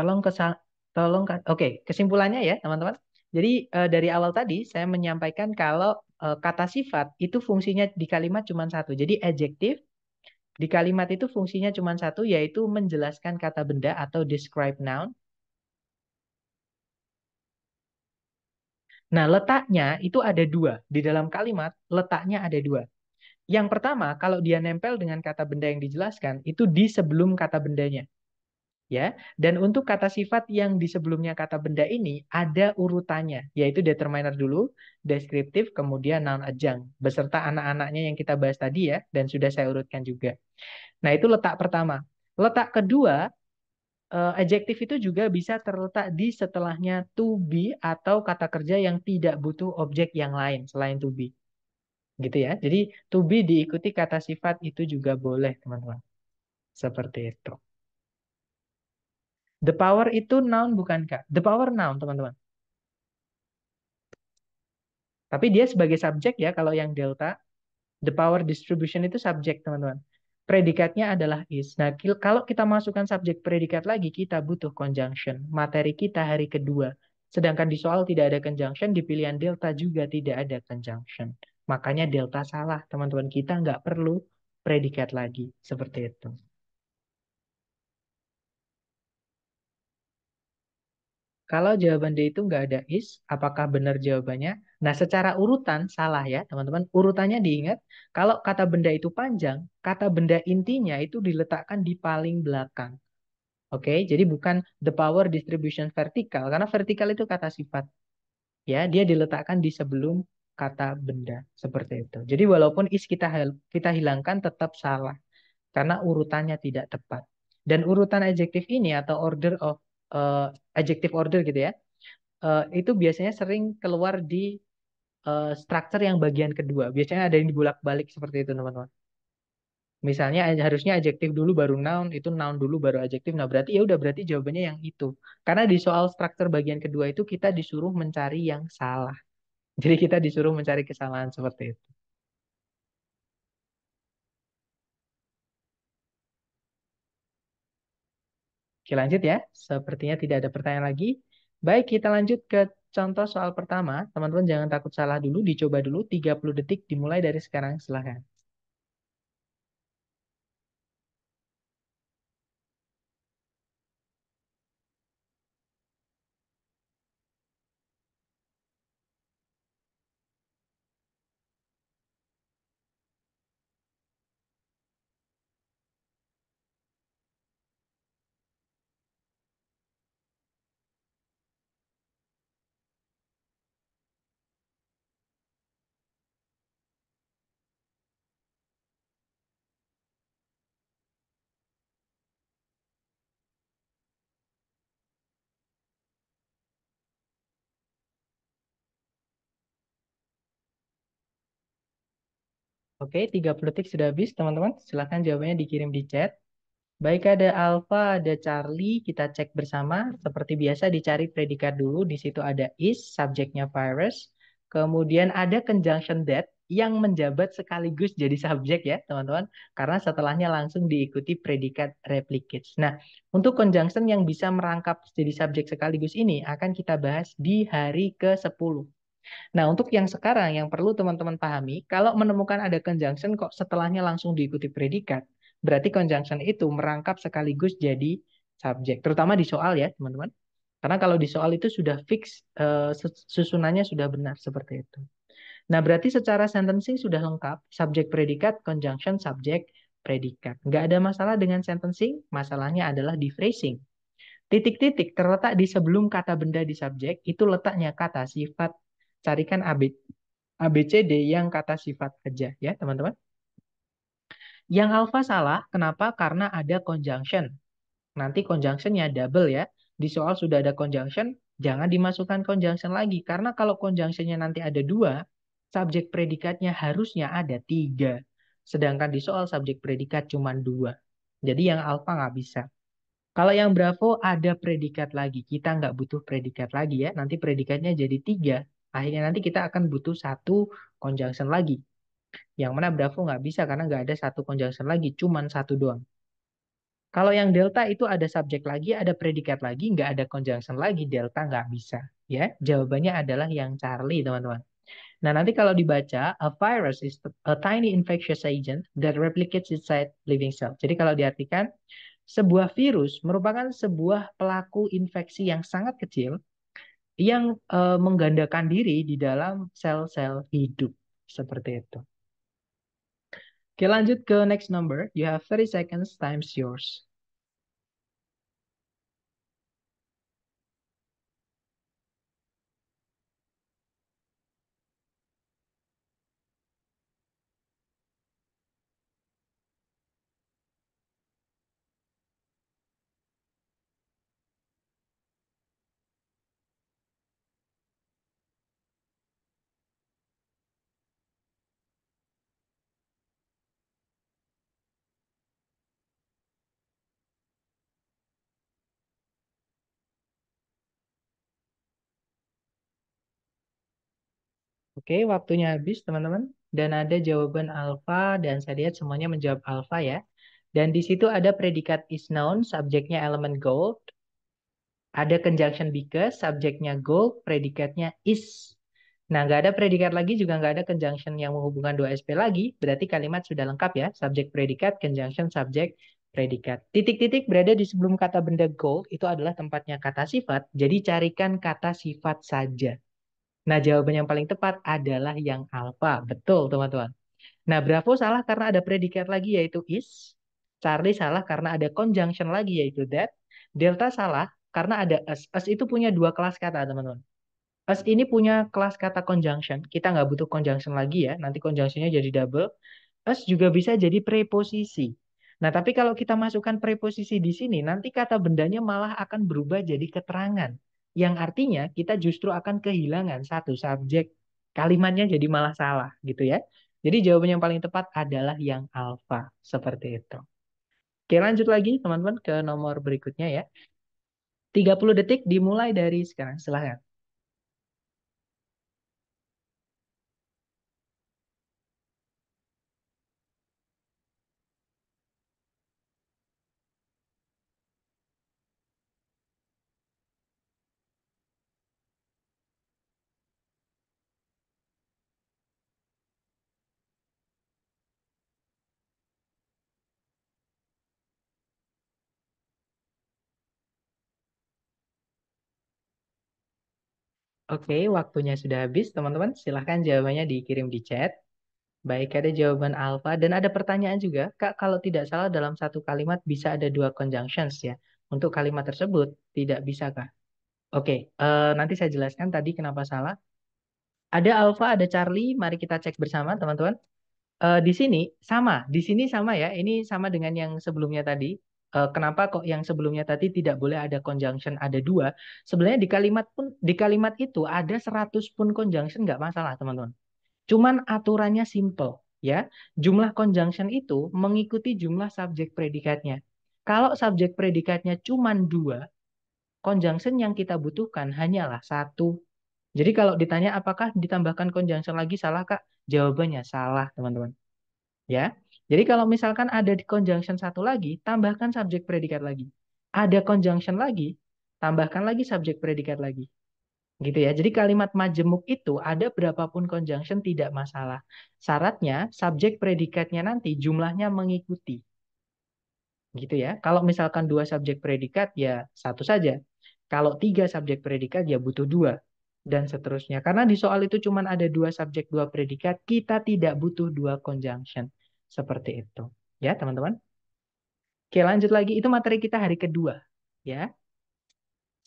Speaker 1: Tolong kesal tolong oke, kesimpulannya ya, teman-teman. Jadi uh, dari awal tadi saya menyampaikan kalau uh, kata sifat itu fungsinya di kalimat cuma satu. Jadi adjektif di kalimat itu fungsinya cuma satu yaitu menjelaskan kata benda atau describe noun. Nah letaknya itu ada dua di dalam kalimat letaknya ada dua. Yang pertama kalau dia nempel dengan kata benda yang dijelaskan itu di sebelum kata bendanya ya. Dan untuk kata sifat yang di sebelumnya kata benda ini ada urutannya, yaitu determiner dulu, deskriptif, kemudian noun adjunct beserta anak-anaknya yang kita bahas tadi ya dan sudah saya urutkan juga. Nah, itu letak pertama. Letak kedua eh, adjektif itu juga bisa terletak di setelahnya to be atau kata kerja yang tidak butuh objek yang lain selain to be. Gitu ya. Jadi to be diikuti kata sifat itu juga boleh, teman-teman. Seperti itu. The power itu noun bukan Kak? The power noun, teman-teman. Tapi dia sebagai subjek ya kalau yang delta. The power distribution itu subjek, teman-teman. Predikatnya adalah is. Nah, kalau kita masukkan subjek predikat lagi, kita butuh conjunction. Materi kita hari kedua. Sedangkan di soal tidak ada conjunction, di pilihan delta juga tidak ada conjunction. Makanya delta salah, teman-teman. Kita nggak perlu predikat lagi. Seperti itu. Kalau jawaban D itu nggak ada is, apakah benar jawabannya? Nah, secara urutan salah ya, teman-teman. Urutannya diingat, kalau kata benda itu panjang, kata benda intinya itu diletakkan di paling belakang. Oke, jadi bukan the power distribution vertikal, karena vertikal itu kata sifat. Ya, dia diletakkan di sebelum kata benda seperti itu. Jadi walaupun is kita kita hilangkan tetap salah karena urutannya tidak tepat. Dan urutan adjektif ini atau order of uh, adjective order gitu ya, uh, itu biasanya sering keluar di uh, structure yang bagian kedua. Biasanya ada yang dibulak balik seperti itu teman-teman. Misalnya harusnya adjective dulu baru noun, itu noun dulu baru adjective Nah berarti ya udah berarti jawabannya yang itu. Karena di soal structure bagian kedua itu kita disuruh mencari yang salah. Jadi kita disuruh mencari kesalahan seperti itu. Oke lanjut ya, sepertinya tidak ada pertanyaan lagi. Baik, kita lanjut ke contoh soal pertama. Teman-teman jangan takut salah dulu, dicoba dulu 30 detik dimulai dari sekarang, silahkan. Oke, 30 detik sudah habis, teman-teman. Silahkan jawabannya dikirim di chat. Baik, ada Alpha, ada Charlie. Kita cek bersama. Seperti biasa, dicari predikat dulu. Di situ ada is, subjeknya virus. Kemudian ada conjunction that yang menjabat sekaligus jadi subjek ya, teman-teman. Karena setelahnya langsung diikuti predikat replicates. Nah, untuk conjunction yang bisa merangkap jadi subjek sekaligus ini akan kita bahas di hari ke-10. Nah, untuk yang sekarang yang perlu teman-teman pahami, kalau menemukan ada conjunction kok setelahnya langsung diikuti predikat, berarti conjunction itu merangkap sekaligus jadi subjek, terutama di soal ya, teman-teman. Karena kalau di soal itu sudah fix eh, susunannya sudah benar seperti itu. Nah, berarti secara sentencing sudah lengkap, subjek predikat, conjunction, subjek, predikat. Nggak ada masalah dengan sentencing, masalahnya adalah di phrasing. Titik-titik terletak di sebelum kata benda di subjek, itu letaknya kata sifat carikan AB, ABCD yang kata sifat aja ya teman-teman. Yang alfa salah, kenapa? Karena ada conjunction. Nanti conjunctionnya double ya. Di soal sudah ada conjunction, jangan dimasukkan conjunction lagi. Karena kalau conjunctionnya nanti ada dua, subjek predikatnya harusnya ada tiga. Sedangkan di soal subjek predikat cuma dua. Jadi yang alfa nggak bisa. Kalau yang bravo ada predikat lagi. Kita nggak butuh predikat lagi ya. Nanti predikatnya jadi tiga akhirnya nanti kita akan butuh satu conjunction lagi. Yang mana bravo nggak bisa karena nggak ada satu conjunction lagi, cuman satu doang. Kalau yang delta itu ada subjek lagi, ada predikat lagi, nggak ada conjunction lagi, delta nggak bisa. Ya, jawabannya adalah yang Charlie, teman-teman. Nah, nanti kalau dibaca, a virus is a tiny infectious agent that replicates inside living cell. Jadi kalau diartikan, sebuah virus merupakan sebuah pelaku infeksi yang sangat kecil yang uh, menggandakan diri di dalam sel-sel hidup seperti itu. Oke, lanjut ke next number. You have 30 seconds times yours. Oke, waktunya habis, teman-teman. Dan ada jawaban alfa, dan saya lihat semuanya menjawab alfa ya. Dan di situ ada predikat is known, subjeknya elemen gold. Ada conjunction because, subjeknya gold, predikatnya is. Nah, nggak ada predikat lagi, juga nggak ada conjunction yang menghubungkan dua SP lagi. Berarti kalimat sudah lengkap ya. Subjek predikat, conjunction, subjek, predikat. Titik-titik berada di sebelum kata benda gold, itu adalah tempatnya kata sifat. Jadi carikan kata sifat saja. Nah, jawaban yang paling tepat adalah yang alfa. Betul, teman-teman. Nah, Bravo salah karena ada predikat lagi yaitu is. Charlie salah karena ada conjunction lagi yaitu that. Delta salah karena ada as. As itu punya dua kelas kata, teman-teman. As ini punya kelas kata conjunction. Kita nggak butuh conjunction lagi ya. Nanti conjunctionnya jadi double. As juga bisa jadi preposisi. Nah, tapi kalau kita masukkan preposisi di sini, nanti kata bendanya malah akan berubah jadi keterangan yang artinya kita justru akan kehilangan satu subjek. Kalimatnya jadi malah salah gitu ya. Jadi jawaban yang paling tepat adalah yang alfa, seperti itu. Oke, lanjut lagi teman-teman ke nomor berikutnya ya. 30 detik dimulai dari sekarang. Silahkan. Oke, waktunya sudah habis. Teman-teman, silahkan jawabannya dikirim di chat. Baik, ada jawaban alfa dan ada pertanyaan juga. Kak, kalau tidak salah dalam satu kalimat bisa ada dua conjunctions ya. Untuk kalimat tersebut tidak bisa kak? Oke, uh, nanti saya jelaskan tadi kenapa salah. Ada alfa, ada Charlie. Mari kita cek bersama teman-teman. Uh, di sini sama, di sini sama ya. Ini sama dengan yang sebelumnya tadi uh, kenapa kok yang sebelumnya tadi tidak boleh ada conjunction ada dua sebenarnya di kalimat pun di kalimat itu ada 100 pun conjunction nggak masalah teman-teman cuman aturannya simple ya jumlah conjunction itu mengikuti jumlah subjek predikatnya kalau subjek predikatnya cuman dua conjunction yang kita butuhkan hanyalah satu jadi kalau ditanya apakah ditambahkan conjunction lagi salah kak jawabannya salah teman-teman ya jadi kalau misalkan ada di conjunction satu lagi, tambahkan subjek predikat lagi. Ada conjunction lagi, tambahkan lagi subjek predikat lagi. Gitu ya. Jadi kalimat majemuk itu ada berapapun conjunction tidak masalah. Syaratnya subjek predikatnya nanti jumlahnya mengikuti. Gitu ya. Kalau misalkan dua subjek predikat ya satu saja. Kalau tiga subjek predikat ya butuh dua dan seterusnya. Karena di soal itu cuma ada dua subjek, dua predikat, kita tidak butuh dua conjunction. Seperti itu. Ya, teman-teman. Oke, lanjut lagi. Itu materi kita hari kedua. Ya.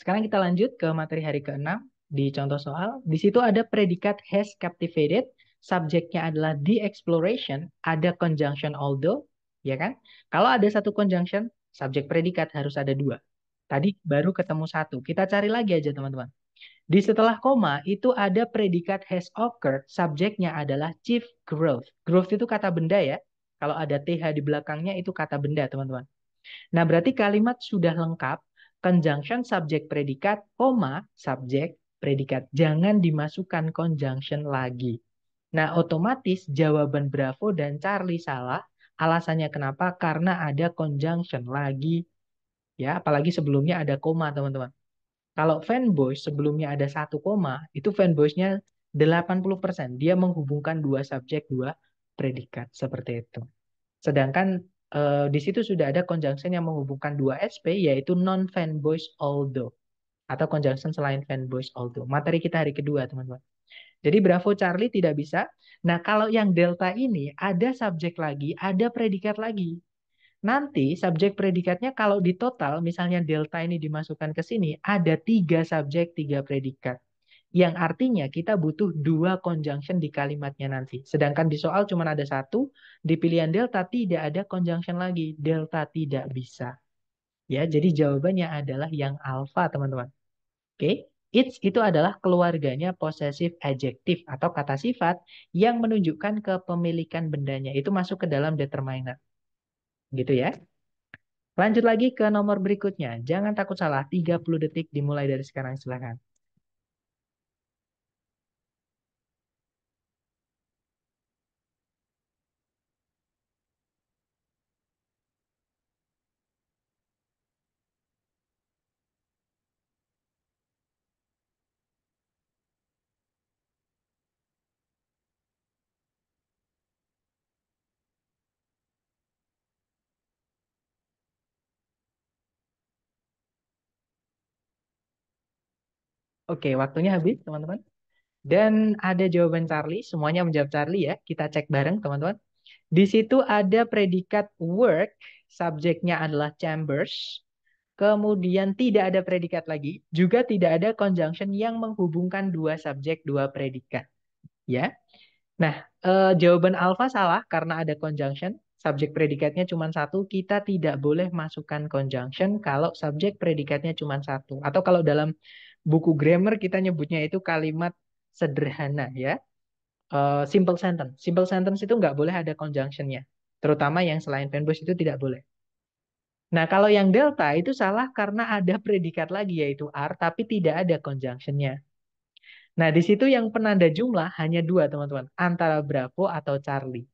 Speaker 1: Sekarang kita lanjut ke materi hari keenam. Di contoh soal, di situ ada predikat has captivated. Subjeknya adalah the exploration. Ada conjunction although. Ya kan? Kalau ada satu conjunction, subjek predikat harus ada dua. Tadi baru ketemu satu. Kita cari lagi aja teman-teman. Di setelah koma itu ada predikat has occurred, subjeknya adalah chief growth. Growth itu kata benda ya. Kalau ada TH di belakangnya itu kata benda, teman-teman. Nah, berarti kalimat sudah lengkap, conjunction subjek predikat, koma subjek predikat. Jangan dimasukkan conjunction lagi. Nah, otomatis jawaban Bravo dan Charlie salah. Alasannya kenapa? Karena ada conjunction lagi. Ya, apalagi sebelumnya ada koma, teman-teman. Kalau fanboy sebelumnya ada satu koma, itu fanboysnya 80%. Dia menghubungkan dua subjek, dua predikat seperti itu. Sedangkan eh, di situ sudah ada conjunction yang menghubungkan dua SP yaitu non fanboys although atau conjunction selain fanboys although. Materi kita hari kedua, teman-teman. Jadi Bravo Charlie tidak bisa. Nah, kalau yang delta ini ada subjek lagi, ada predikat lagi. Nanti subjek predikatnya kalau di total misalnya delta ini dimasukkan ke sini ada tiga subjek tiga predikat yang artinya kita butuh dua conjunction di kalimatnya nanti. Sedangkan di soal cuma ada satu, di pilihan delta tidak ada conjunction lagi, delta tidak bisa. Ya, jadi jawabannya adalah yang alpha, teman-teman. Oke, okay? its itu adalah keluarganya posesif adjektif atau kata sifat yang menunjukkan kepemilikan bendanya. Itu masuk ke dalam determiner. Gitu ya. Lanjut lagi ke nomor berikutnya. Jangan takut salah, 30 detik dimulai dari sekarang silahkan. Oke, waktunya habis, teman-teman. Dan ada jawaban Charlie, semuanya menjawab Charlie ya. Kita cek bareng, teman-teman. Di situ ada predikat work, subjeknya adalah chambers. Kemudian tidak ada predikat lagi, juga tidak ada conjunction yang menghubungkan dua subjek, dua predikat. Ya. Nah, e, jawaban alfa salah karena ada conjunction. Subjek predikatnya cuma satu, kita tidak boleh masukkan conjunction kalau subjek predikatnya cuma satu. Atau kalau dalam buku grammar kita nyebutnya itu kalimat sederhana ya. Uh, simple sentence. Simple sentence itu nggak boleh ada conjunctionnya. Terutama yang selain penbus itu tidak boleh. Nah kalau yang delta itu salah karena ada predikat lagi yaitu are tapi tidak ada conjunctionnya. Nah di situ yang penanda jumlah hanya dua teman-teman. Antara Bravo atau Charlie.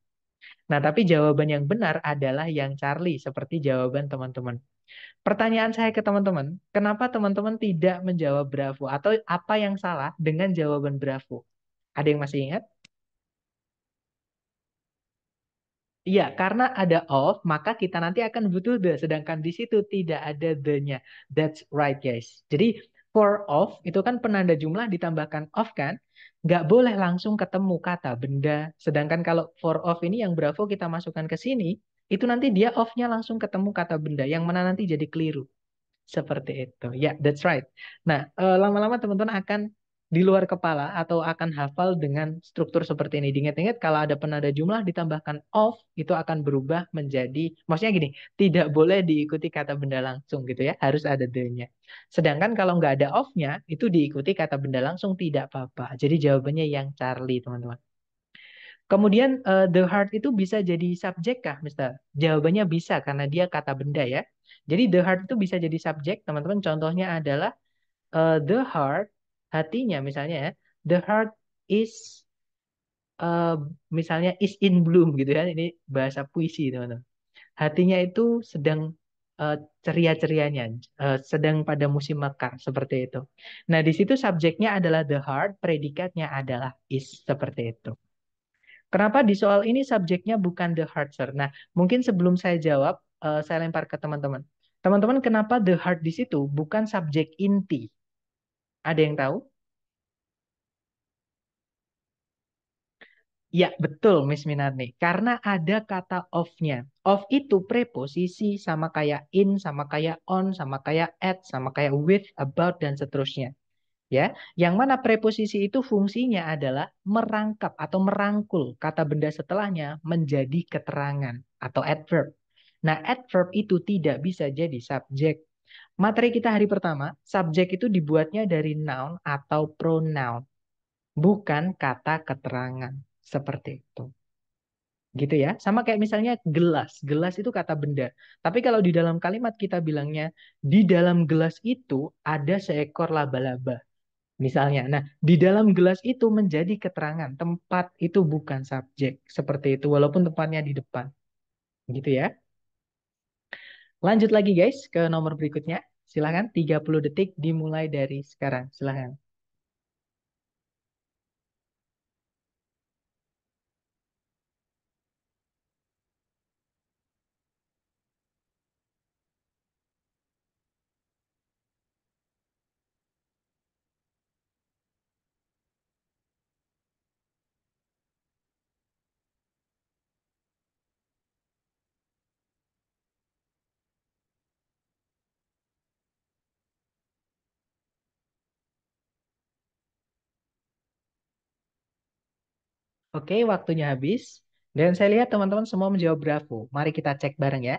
Speaker 1: Nah tapi jawaban yang benar adalah yang Charlie seperti jawaban teman-teman. Pertanyaan saya ke teman-teman, kenapa teman-teman tidak menjawab bravo atau apa yang salah dengan jawaban bravo? Ada yang masih ingat? Iya, iya, karena ada of, maka kita nanti akan butuh the, sedangkan di situ tidak ada the-nya. That's right, guys. Jadi, for of itu kan penanda jumlah ditambahkan of kan, nggak boleh langsung ketemu kata benda. Sedangkan kalau for of ini yang bravo kita masukkan ke sini, itu nanti dia off-nya langsung ketemu kata benda yang mana nanti jadi keliru. Seperti itu. Ya, yeah, that's right. Nah, eh, lama-lama teman-teman akan di luar kepala atau akan hafal dengan struktur seperti ini. ingat ingat kalau ada penanda jumlah ditambahkan off itu akan berubah menjadi maksudnya gini, tidak boleh diikuti kata benda langsung gitu ya, harus ada the-nya. Sedangkan kalau nggak ada off nya itu diikuti kata benda langsung tidak apa-apa. Jadi jawabannya yang Charlie, teman-teman. Kemudian uh, the heart itu bisa jadi subjek kah, Mister? Jawabannya bisa karena dia kata benda ya. Jadi the heart itu bisa jadi subjek, teman-teman. Contohnya adalah uh, the heart, hatinya misalnya ya. The heart is uh, misalnya is in bloom gitu ya. Ini bahasa puisi, teman-teman. Hatinya itu sedang uh, ceria-cerianya, uh, sedang pada musim mekar seperti itu. Nah, di situ subjeknya adalah the heart, predikatnya adalah is seperti itu. Kenapa di soal ini subjeknya bukan the heart, sir? Nah, mungkin sebelum saya jawab, uh, saya lempar ke teman-teman. Teman-teman, kenapa the hard di situ bukan subjek inti? Ada yang tahu? Ya, betul Miss Minarni. Karena ada kata of-nya. Of itu preposisi sama kayak in, sama kayak on, sama kayak at, sama kayak with, about, dan seterusnya ya yang mana preposisi itu fungsinya adalah merangkap atau merangkul kata benda setelahnya menjadi keterangan atau adverb. Nah, adverb itu tidak bisa jadi subjek. Materi kita hari pertama, subjek itu dibuatnya dari noun atau pronoun, bukan kata keterangan seperti itu. Gitu ya, sama kayak misalnya gelas. Gelas itu kata benda, tapi kalau di dalam kalimat kita bilangnya, di dalam gelas itu ada seekor laba-laba Misalnya, nah di dalam gelas itu menjadi keterangan. Tempat itu bukan subjek. Seperti itu, walaupun tempatnya di depan. Gitu ya. Lanjut lagi guys ke nomor berikutnya. Silahkan 30 detik dimulai dari sekarang. Silahkan. Oke, waktunya habis. Dan saya lihat teman-teman semua menjawab bravo. Mari kita cek bareng ya.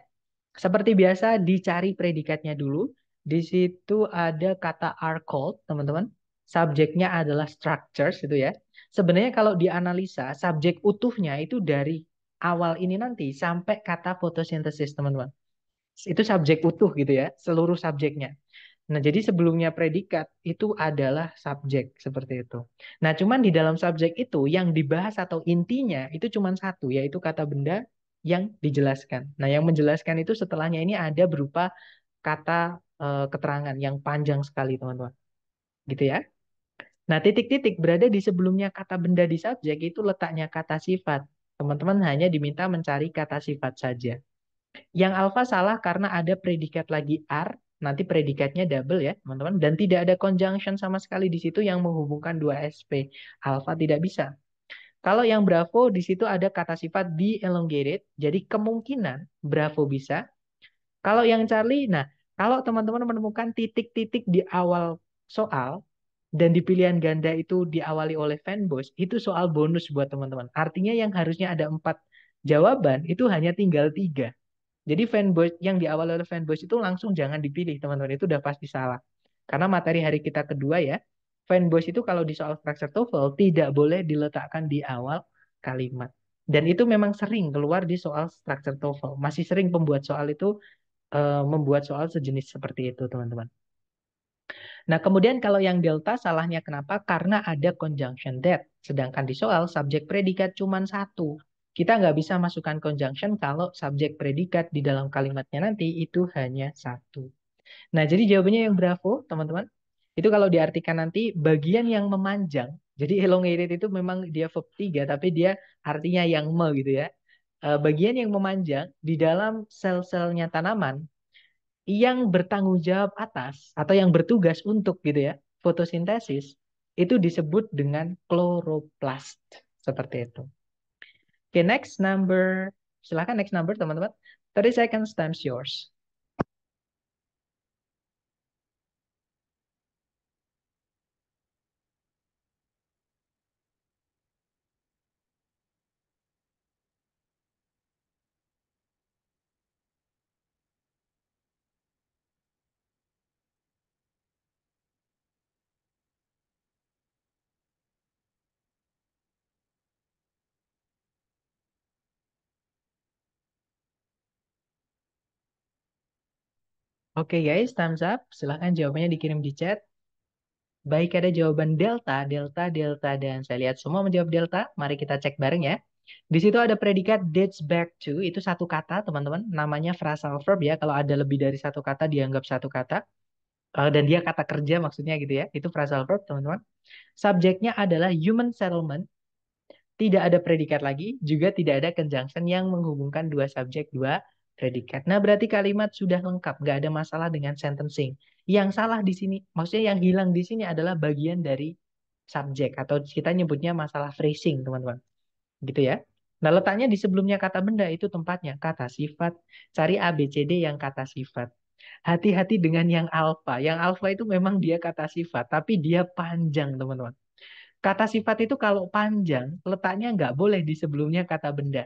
Speaker 1: Seperti biasa, dicari predikatnya dulu. Di situ ada kata are called, teman-teman. Subjeknya adalah structures itu ya. Sebenarnya kalau dianalisa, subjek utuhnya itu dari awal ini nanti sampai kata fotosintesis, teman-teman. Itu subjek utuh gitu ya, seluruh subjeknya. Nah, jadi sebelumnya predikat itu adalah subjek seperti itu. Nah, cuman di dalam subjek itu yang dibahas atau intinya itu cuma satu, yaitu kata benda yang dijelaskan. Nah, yang menjelaskan itu setelahnya ini ada berupa kata e, keterangan yang panjang sekali, teman-teman. Gitu ya. Nah, titik-titik berada di sebelumnya kata benda di subjek itu letaknya kata sifat. Teman-teman hanya diminta mencari kata sifat saja. Yang alfa salah karena ada predikat lagi r nanti predikatnya double ya teman-teman dan tidak ada conjunction sama sekali di situ yang menghubungkan dua sp alpha tidak bisa kalau yang bravo di situ ada kata sifat di elongated jadi kemungkinan bravo bisa kalau yang charlie nah kalau teman-teman menemukan titik-titik di awal soal dan di pilihan ganda itu diawali oleh fanbase itu soal bonus buat teman-teman artinya yang harusnya ada empat jawaban itu hanya tinggal tiga jadi fanboy yang di awal oleh fanboys itu langsung jangan dipilih teman-teman itu udah pasti salah. Karena materi hari kita kedua ya, fanboys itu kalau di soal structure TOEFL tidak boleh diletakkan di awal kalimat. Dan itu memang sering keluar di soal structure TOEFL. Masih sering pembuat soal itu e, membuat soal sejenis seperti itu teman-teman. Nah, kemudian kalau yang delta salahnya kenapa? Karena ada conjunction that. Sedangkan di soal subjek predikat cuma satu. Kita nggak bisa masukkan conjunction kalau subjek predikat di dalam kalimatnya nanti itu hanya satu. Nah, jadi jawabannya yang bravo, teman-teman. Itu kalau diartikan nanti bagian yang memanjang. Jadi elongated itu memang dia verb 3, tapi dia artinya yang me gitu ya. Eh, bagian yang memanjang di dalam sel-selnya tanaman yang bertanggung jawab atas atau yang bertugas untuk gitu ya fotosintesis itu disebut dengan kloroplast seperti itu. Oke, okay, next number. silakan next number, teman-teman. 30 seconds times yours. Oke guys, thumbs up. Silahkan jawabannya dikirim di chat. Baik ada jawaban delta, delta, delta, dan saya lihat semua menjawab delta. Mari kita cek bareng ya. Di situ ada predikat dates back to, itu satu kata teman-teman. Namanya phrasal verb ya, kalau ada lebih dari satu kata dianggap satu kata. Eh, dan dia kata kerja maksudnya gitu ya, itu phrasal verb teman-teman. Subjeknya adalah human settlement, tidak ada predikat lagi, juga tidak ada conjunction yang menghubungkan dua subjek, dua predikat. Nah, berarti kalimat sudah lengkap, nggak ada masalah dengan sentencing. Yang salah di sini, maksudnya yang hilang di sini adalah bagian dari subjek atau kita nyebutnya masalah phrasing, teman-teman. Gitu ya. Nah, letaknya di sebelumnya kata benda itu tempatnya kata sifat. Cari A B C D yang kata sifat. Hati-hati dengan yang alfa. Yang alfa itu memang dia kata sifat, tapi dia panjang, teman-teman. Kata sifat itu kalau panjang, letaknya nggak boleh di sebelumnya kata benda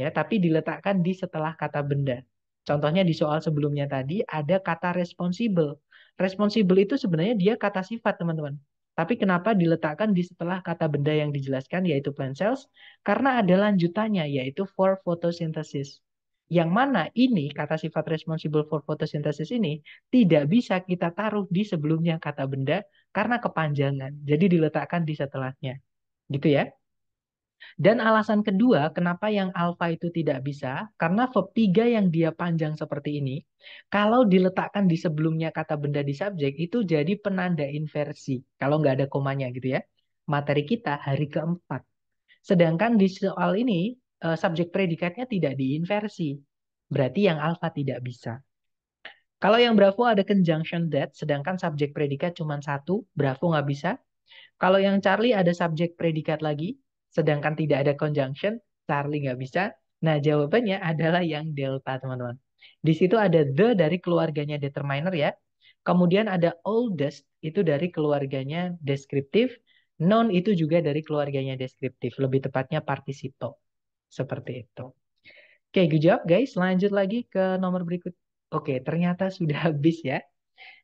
Speaker 1: ya tapi diletakkan di setelah kata benda. Contohnya di soal sebelumnya tadi ada kata responsible. Responsible itu sebenarnya dia kata sifat, teman-teman. Tapi kenapa diletakkan di setelah kata benda yang dijelaskan yaitu plant cells? Karena ada lanjutannya yaitu for photosynthesis. Yang mana ini kata sifat responsible for photosynthesis ini tidak bisa kita taruh di sebelumnya kata benda karena kepanjangan. Jadi diletakkan di setelahnya. Gitu ya. Dan alasan kedua, kenapa yang alfa itu tidak bisa? Karena verb 3 yang dia panjang seperti ini, kalau diletakkan di sebelumnya kata benda di subjek, itu jadi penanda inversi. Kalau nggak ada komanya gitu ya. Materi kita hari keempat. Sedangkan di soal ini, eh, subjek predikatnya tidak diinversi. Berarti yang alfa tidak bisa. Kalau yang Bravo ada conjunction that, sedangkan subjek predikat cuma satu, Bravo nggak bisa. Kalau yang Charlie ada subjek predikat lagi, sedangkan tidak ada conjunction, Charlie nggak bisa. Nah, jawabannya adalah yang delta, teman-teman. Di situ ada the dari keluarganya determiner ya. Kemudian ada oldest, itu dari keluarganya deskriptif. Non itu juga dari keluarganya deskriptif, lebih tepatnya partisipo. Seperti itu. Oke, good job guys. Lanjut lagi ke nomor berikut. Oke, ternyata sudah *laughs* habis ya.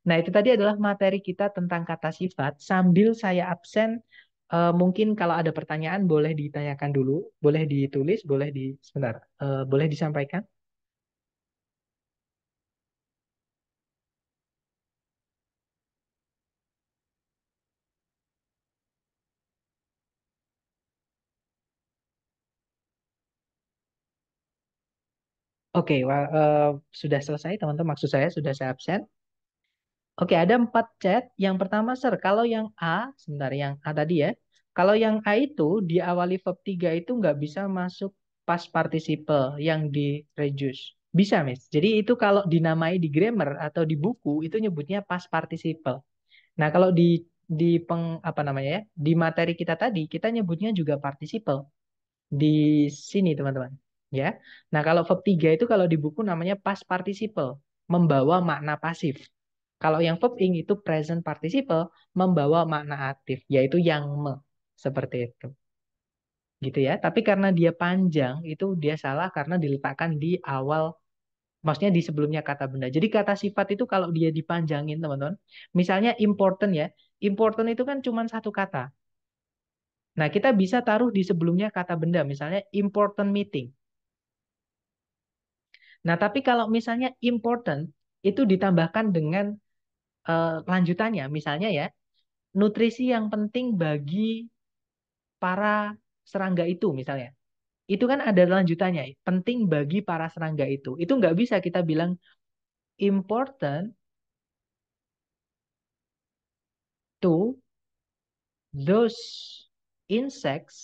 Speaker 1: Nah, itu tadi adalah materi kita tentang kata sifat. Sambil saya absen, Uh, mungkin kalau ada pertanyaan boleh ditanyakan dulu, boleh ditulis, boleh di sebentar, uh, boleh disampaikan. Oke, okay, well, uh, sudah selesai teman-teman. Maksud saya sudah saya absen. Oke, ada empat chat. Yang pertama, Sir, kalau yang A, sebentar, yang A tadi ya. Kalau yang A itu diawali verb 3 itu nggak bisa masuk pas participle yang di reduce. Bisa, Miss. Jadi itu kalau dinamai di grammar atau di buku itu nyebutnya pas participle. Nah, kalau di di peng, apa namanya ya, di materi kita tadi kita nyebutnya juga participle. Di sini, teman-teman, ya. Nah, kalau verb 3 itu kalau di buku namanya past participle, membawa makna pasif kalau yang verb ing itu present participle membawa makna aktif, yaitu yang me. Seperti itu. Gitu ya. Tapi karena dia panjang, itu dia salah karena diletakkan di awal, maksudnya di sebelumnya kata benda. Jadi kata sifat itu kalau dia dipanjangin, teman-teman. Misalnya important ya. Important itu kan cuma satu kata. Nah, kita bisa taruh di sebelumnya kata benda. Misalnya important meeting. Nah, tapi kalau misalnya important, itu ditambahkan dengan uh, lanjutannya misalnya ya nutrisi yang penting bagi para serangga itu misalnya itu kan ada lanjutannya penting bagi para serangga itu itu nggak bisa kita bilang important to those insects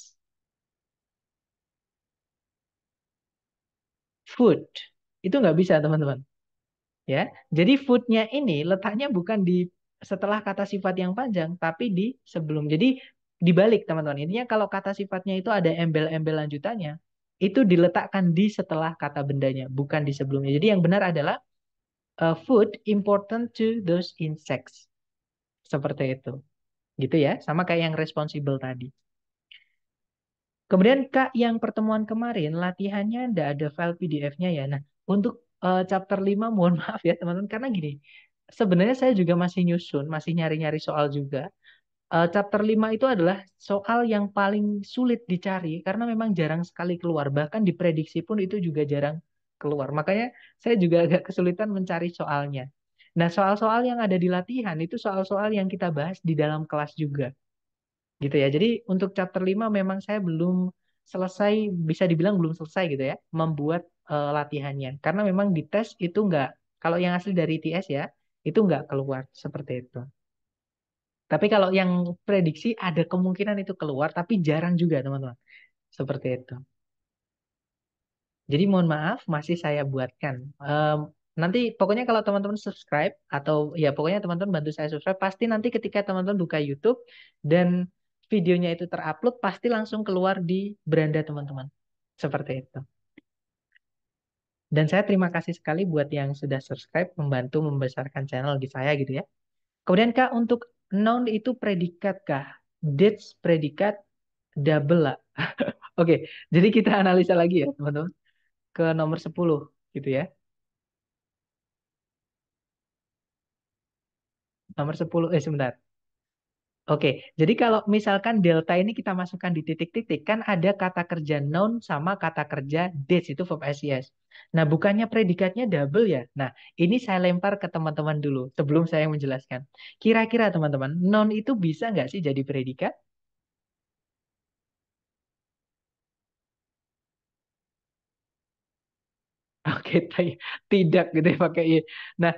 Speaker 1: food itu nggak bisa teman-teman Ya, jadi foodnya ini letaknya bukan di setelah kata sifat yang panjang, tapi di sebelum. Jadi dibalik teman-teman. Intinya kalau kata sifatnya itu ada embel-embel lanjutannya, itu diletakkan di setelah kata bendanya, bukan di sebelumnya. Jadi yang benar adalah uh, food important to those insects. Seperti itu. Gitu ya, sama kayak yang responsible tadi. Kemudian Kak, yang pertemuan kemarin latihannya ndak ada file PDF-nya ya. Nah, untuk uh, chapter 5 *laughs* mohon maaf ya teman-teman karena gini sebenarnya saya juga masih nyusun masih nyari-nyari soal juga uh, chapter 5 itu adalah soal yang paling sulit dicari karena memang jarang sekali keluar bahkan diprediksi pun itu juga jarang keluar makanya saya juga agak kesulitan mencari soalnya Nah, soal-soal yang ada di latihan itu soal-soal yang kita bahas di dalam kelas juga. Gitu ya. Jadi untuk chapter 5 memang saya belum selesai bisa dibilang belum selesai gitu ya, membuat uh, latihannya karena memang di tes itu nggak kalau yang asli dari ITS ya itu nggak keluar seperti itu tapi kalau yang prediksi ada kemungkinan itu keluar tapi jarang juga teman-teman seperti itu jadi mohon maaf masih saya buatkan um, nanti pokoknya kalau teman-teman subscribe atau ya pokoknya teman-teman bantu saya subscribe pasti nanti ketika teman-teman buka YouTube dan videonya itu terupload pasti langsung keluar di beranda teman-teman seperti itu dan saya terima kasih sekali buat yang sudah subscribe, membantu membesarkan channel di saya gitu ya. Kemudian Kak, untuk noun itu predikat kah? Dates predikat double lah. *laughs* Oke, jadi kita analisa lagi ya teman-teman. Ke nomor 10 gitu ya. Nomor 10, eh sebentar. Oke, jadi kalau misalkan delta ini kita masukkan di titik-titik, kan ada kata kerja noun sama kata kerja dates itu verb SES. Nah, bukannya predikatnya double ya? Nah, ini saya lempar ke teman-teman dulu sebelum saya menjelaskan. Kira-kira teman-teman, noun itu bisa nggak sih jadi predikat? *laughs* Oke, tidak gitu ya pakai y. Nah,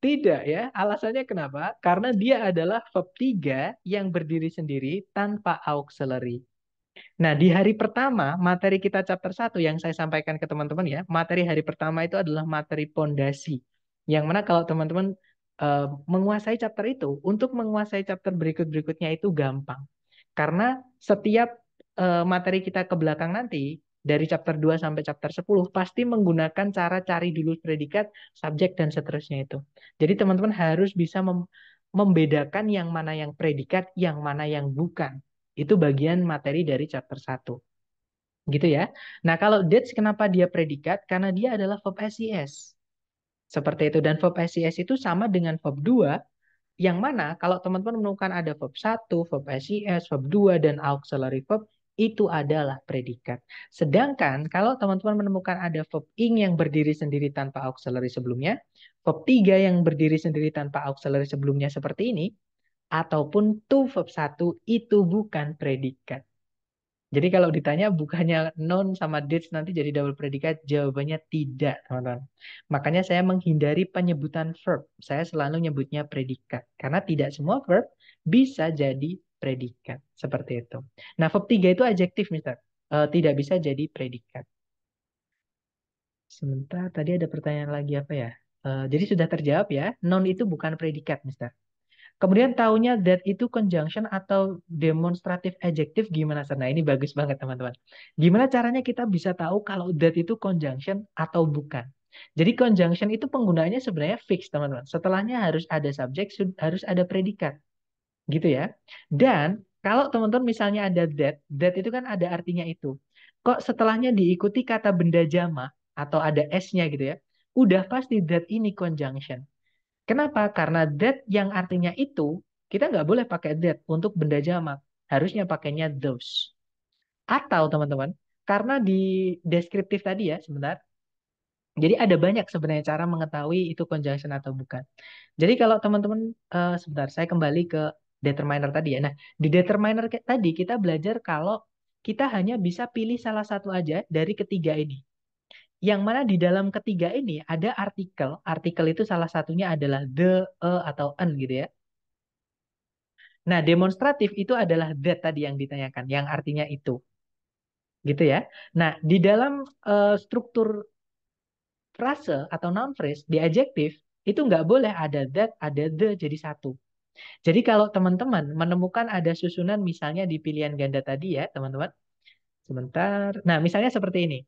Speaker 1: tidak ya, alasannya kenapa? Karena dia adalah verb 3 yang berdiri sendiri tanpa auxiliary. Nah, di hari pertama, materi kita chapter 1 yang saya sampaikan ke teman-teman ya, materi hari pertama itu adalah materi pondasi. Yang mana kalau teman-teman uh, menguasai chapter itu, untuk menguasai chapter berikut-berikutnya itu gampang. Karena setiap uh, materi kita ke belakang nanti, dari chapter 2 sampai chapter 10 pasti menggunakan cara cari dulu predikat, subjek dan seterusnya itu. Jadi teman-teman harus bisa mem membedakan yang mana yang predikat, yang mana yang bukan. Itu bagian materi dari chapter 1. Gitu ya. Nah, kalau dates kenapa dia predikat? Karena dia adalah verb SES. Seperti itu dan verb SES itu sama dengan verb 2 yang mana kalau teman-teman menemukan ada verb 1, verb SES, verb 2 dan auxiliary verb itu adalah predikat. Sedangkan kalau teman-teman menemukan ada verb ing yang berdiri sendiri tanpa auxiliary sebelumnya, verb tiga yang berdiri sendiri tanpa auxiliary sebelumnya seperti ini, ataupun to verb satu itu bukan predikat. Jadi kalau ditanya bukannya non sama did nanti jadi double predikat, jawabannya tidak, teman-teman. Makanya saya menghindari penyebutan verb. Saya selalu nyebutnya predikat karena tidak semua verb bisa jadi predikat seperti itu. Nah, verb 3 itu adjektif, Mister. E, tidak bisa jadi predikat. Sementara tadi ada pertanyaan lagi apa ya? E, jadi sudah terjawab ya. Non itu bukan predikat, Mister. Kemudian tahunya that itu conjunction atau demonstratif adjektif? gimana sana? ini bagus banget teman-teman. Gimana caranya kita bisa tahu kalau that itu conjunction atau bukan? Jadi conjunction itu penggunaannya sebenarnya fix teman-teman. Setelahnya harus ada subjek, harus ada predikat gitu ya. Dan kalau teman-teman misalnya ada that, that itu kan ada artinya itu. Kok setelahnya diikuti kata benda jama atau ada s-nya gitu ya, udah pasti that ini conjunction. Kenapa? Karena that yang artinya itu kita nggak boleh pakai that untuk benda jamak. Harusnya pakainya those. Atau teman-teman, karena di deskriptif tadi ya, sebentar. Jadi ada banyak sebenarnya cara mengetahui itu conjunction atau bukan. Jadi kalau teman-teman, uh, sebentar, saya kembali ke determiner tadi ya. Nah, di determiner tadi kita belajar kalau kita hanya bisa pilih salah satu aja dari ketiga ini. Yang mana di dalam ketiga ini ada artikel. Artikel itu salah satunya adalah the, a, e, atau an gitu ya. Nah, demonstratif itu adalah that tadi yang ditanyakan, yang artinya itu. Gitu ya. Nah, di dalam uh, struktur frase atau noun phrase, di adjektif, itu nggak boleh ada that, ada the jadi satu. Jadi kalau teman-teman menemukan ada susunan misalnya di pilihan ganda tadi ya teman-teman. Sebentar. Nah misalnya seperti ini.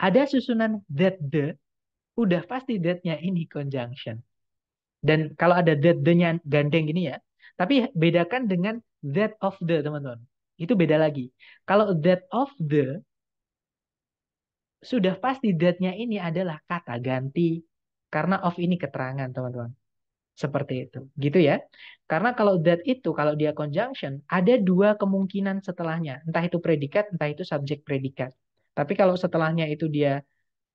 Speaker 1: Ada susunan that the. Udah pasti that-nya ini conjunction. Dan kalau ada that the-nya gandeng gini ya. Tapi bedakan dengan that of the teman-teman. Itu beda lagi. Kalau that of the. Sudah pasti that-nya ini adalah kata ganti. Karena of ini keterangan teman-teman seperti itu. Gitu ya. Karena kalau that itu, kalau dia conjunction, ada dua kemungkinan setelahnya. Entah itu predikat, entah itu subjek predikat. Tapi kalau setelahnya itu dia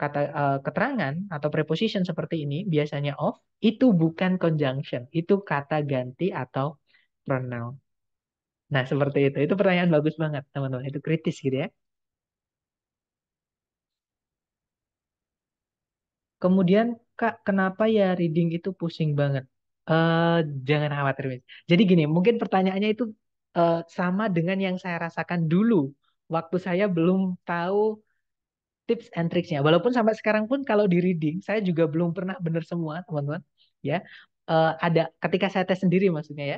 Speaker 1: kata uh, keterangan atau preposition seperti ini, biasanya of, itu bukan conjunction. Itu kata ganti atau pronoun. Nah, seperti itu. Itu pertanyaan bagus banget, teman-teman. Itu kritis gitu ya. Kemudian, Kak, kenapa ya reading itu pusing banget? Uh, jangan khawatir, Miss. Jadi gini, mungkin pertanyaannya itu, uh, sama dengan yang saya rasakan dulu, waktu saya belum tahu tips and tricks Walaupun sampai sekarang pun kalau di-reading, saya juga belum pernah benar semua, teman-teman, ya. uh, ada ketika saya tes sendiri maksudnya ya.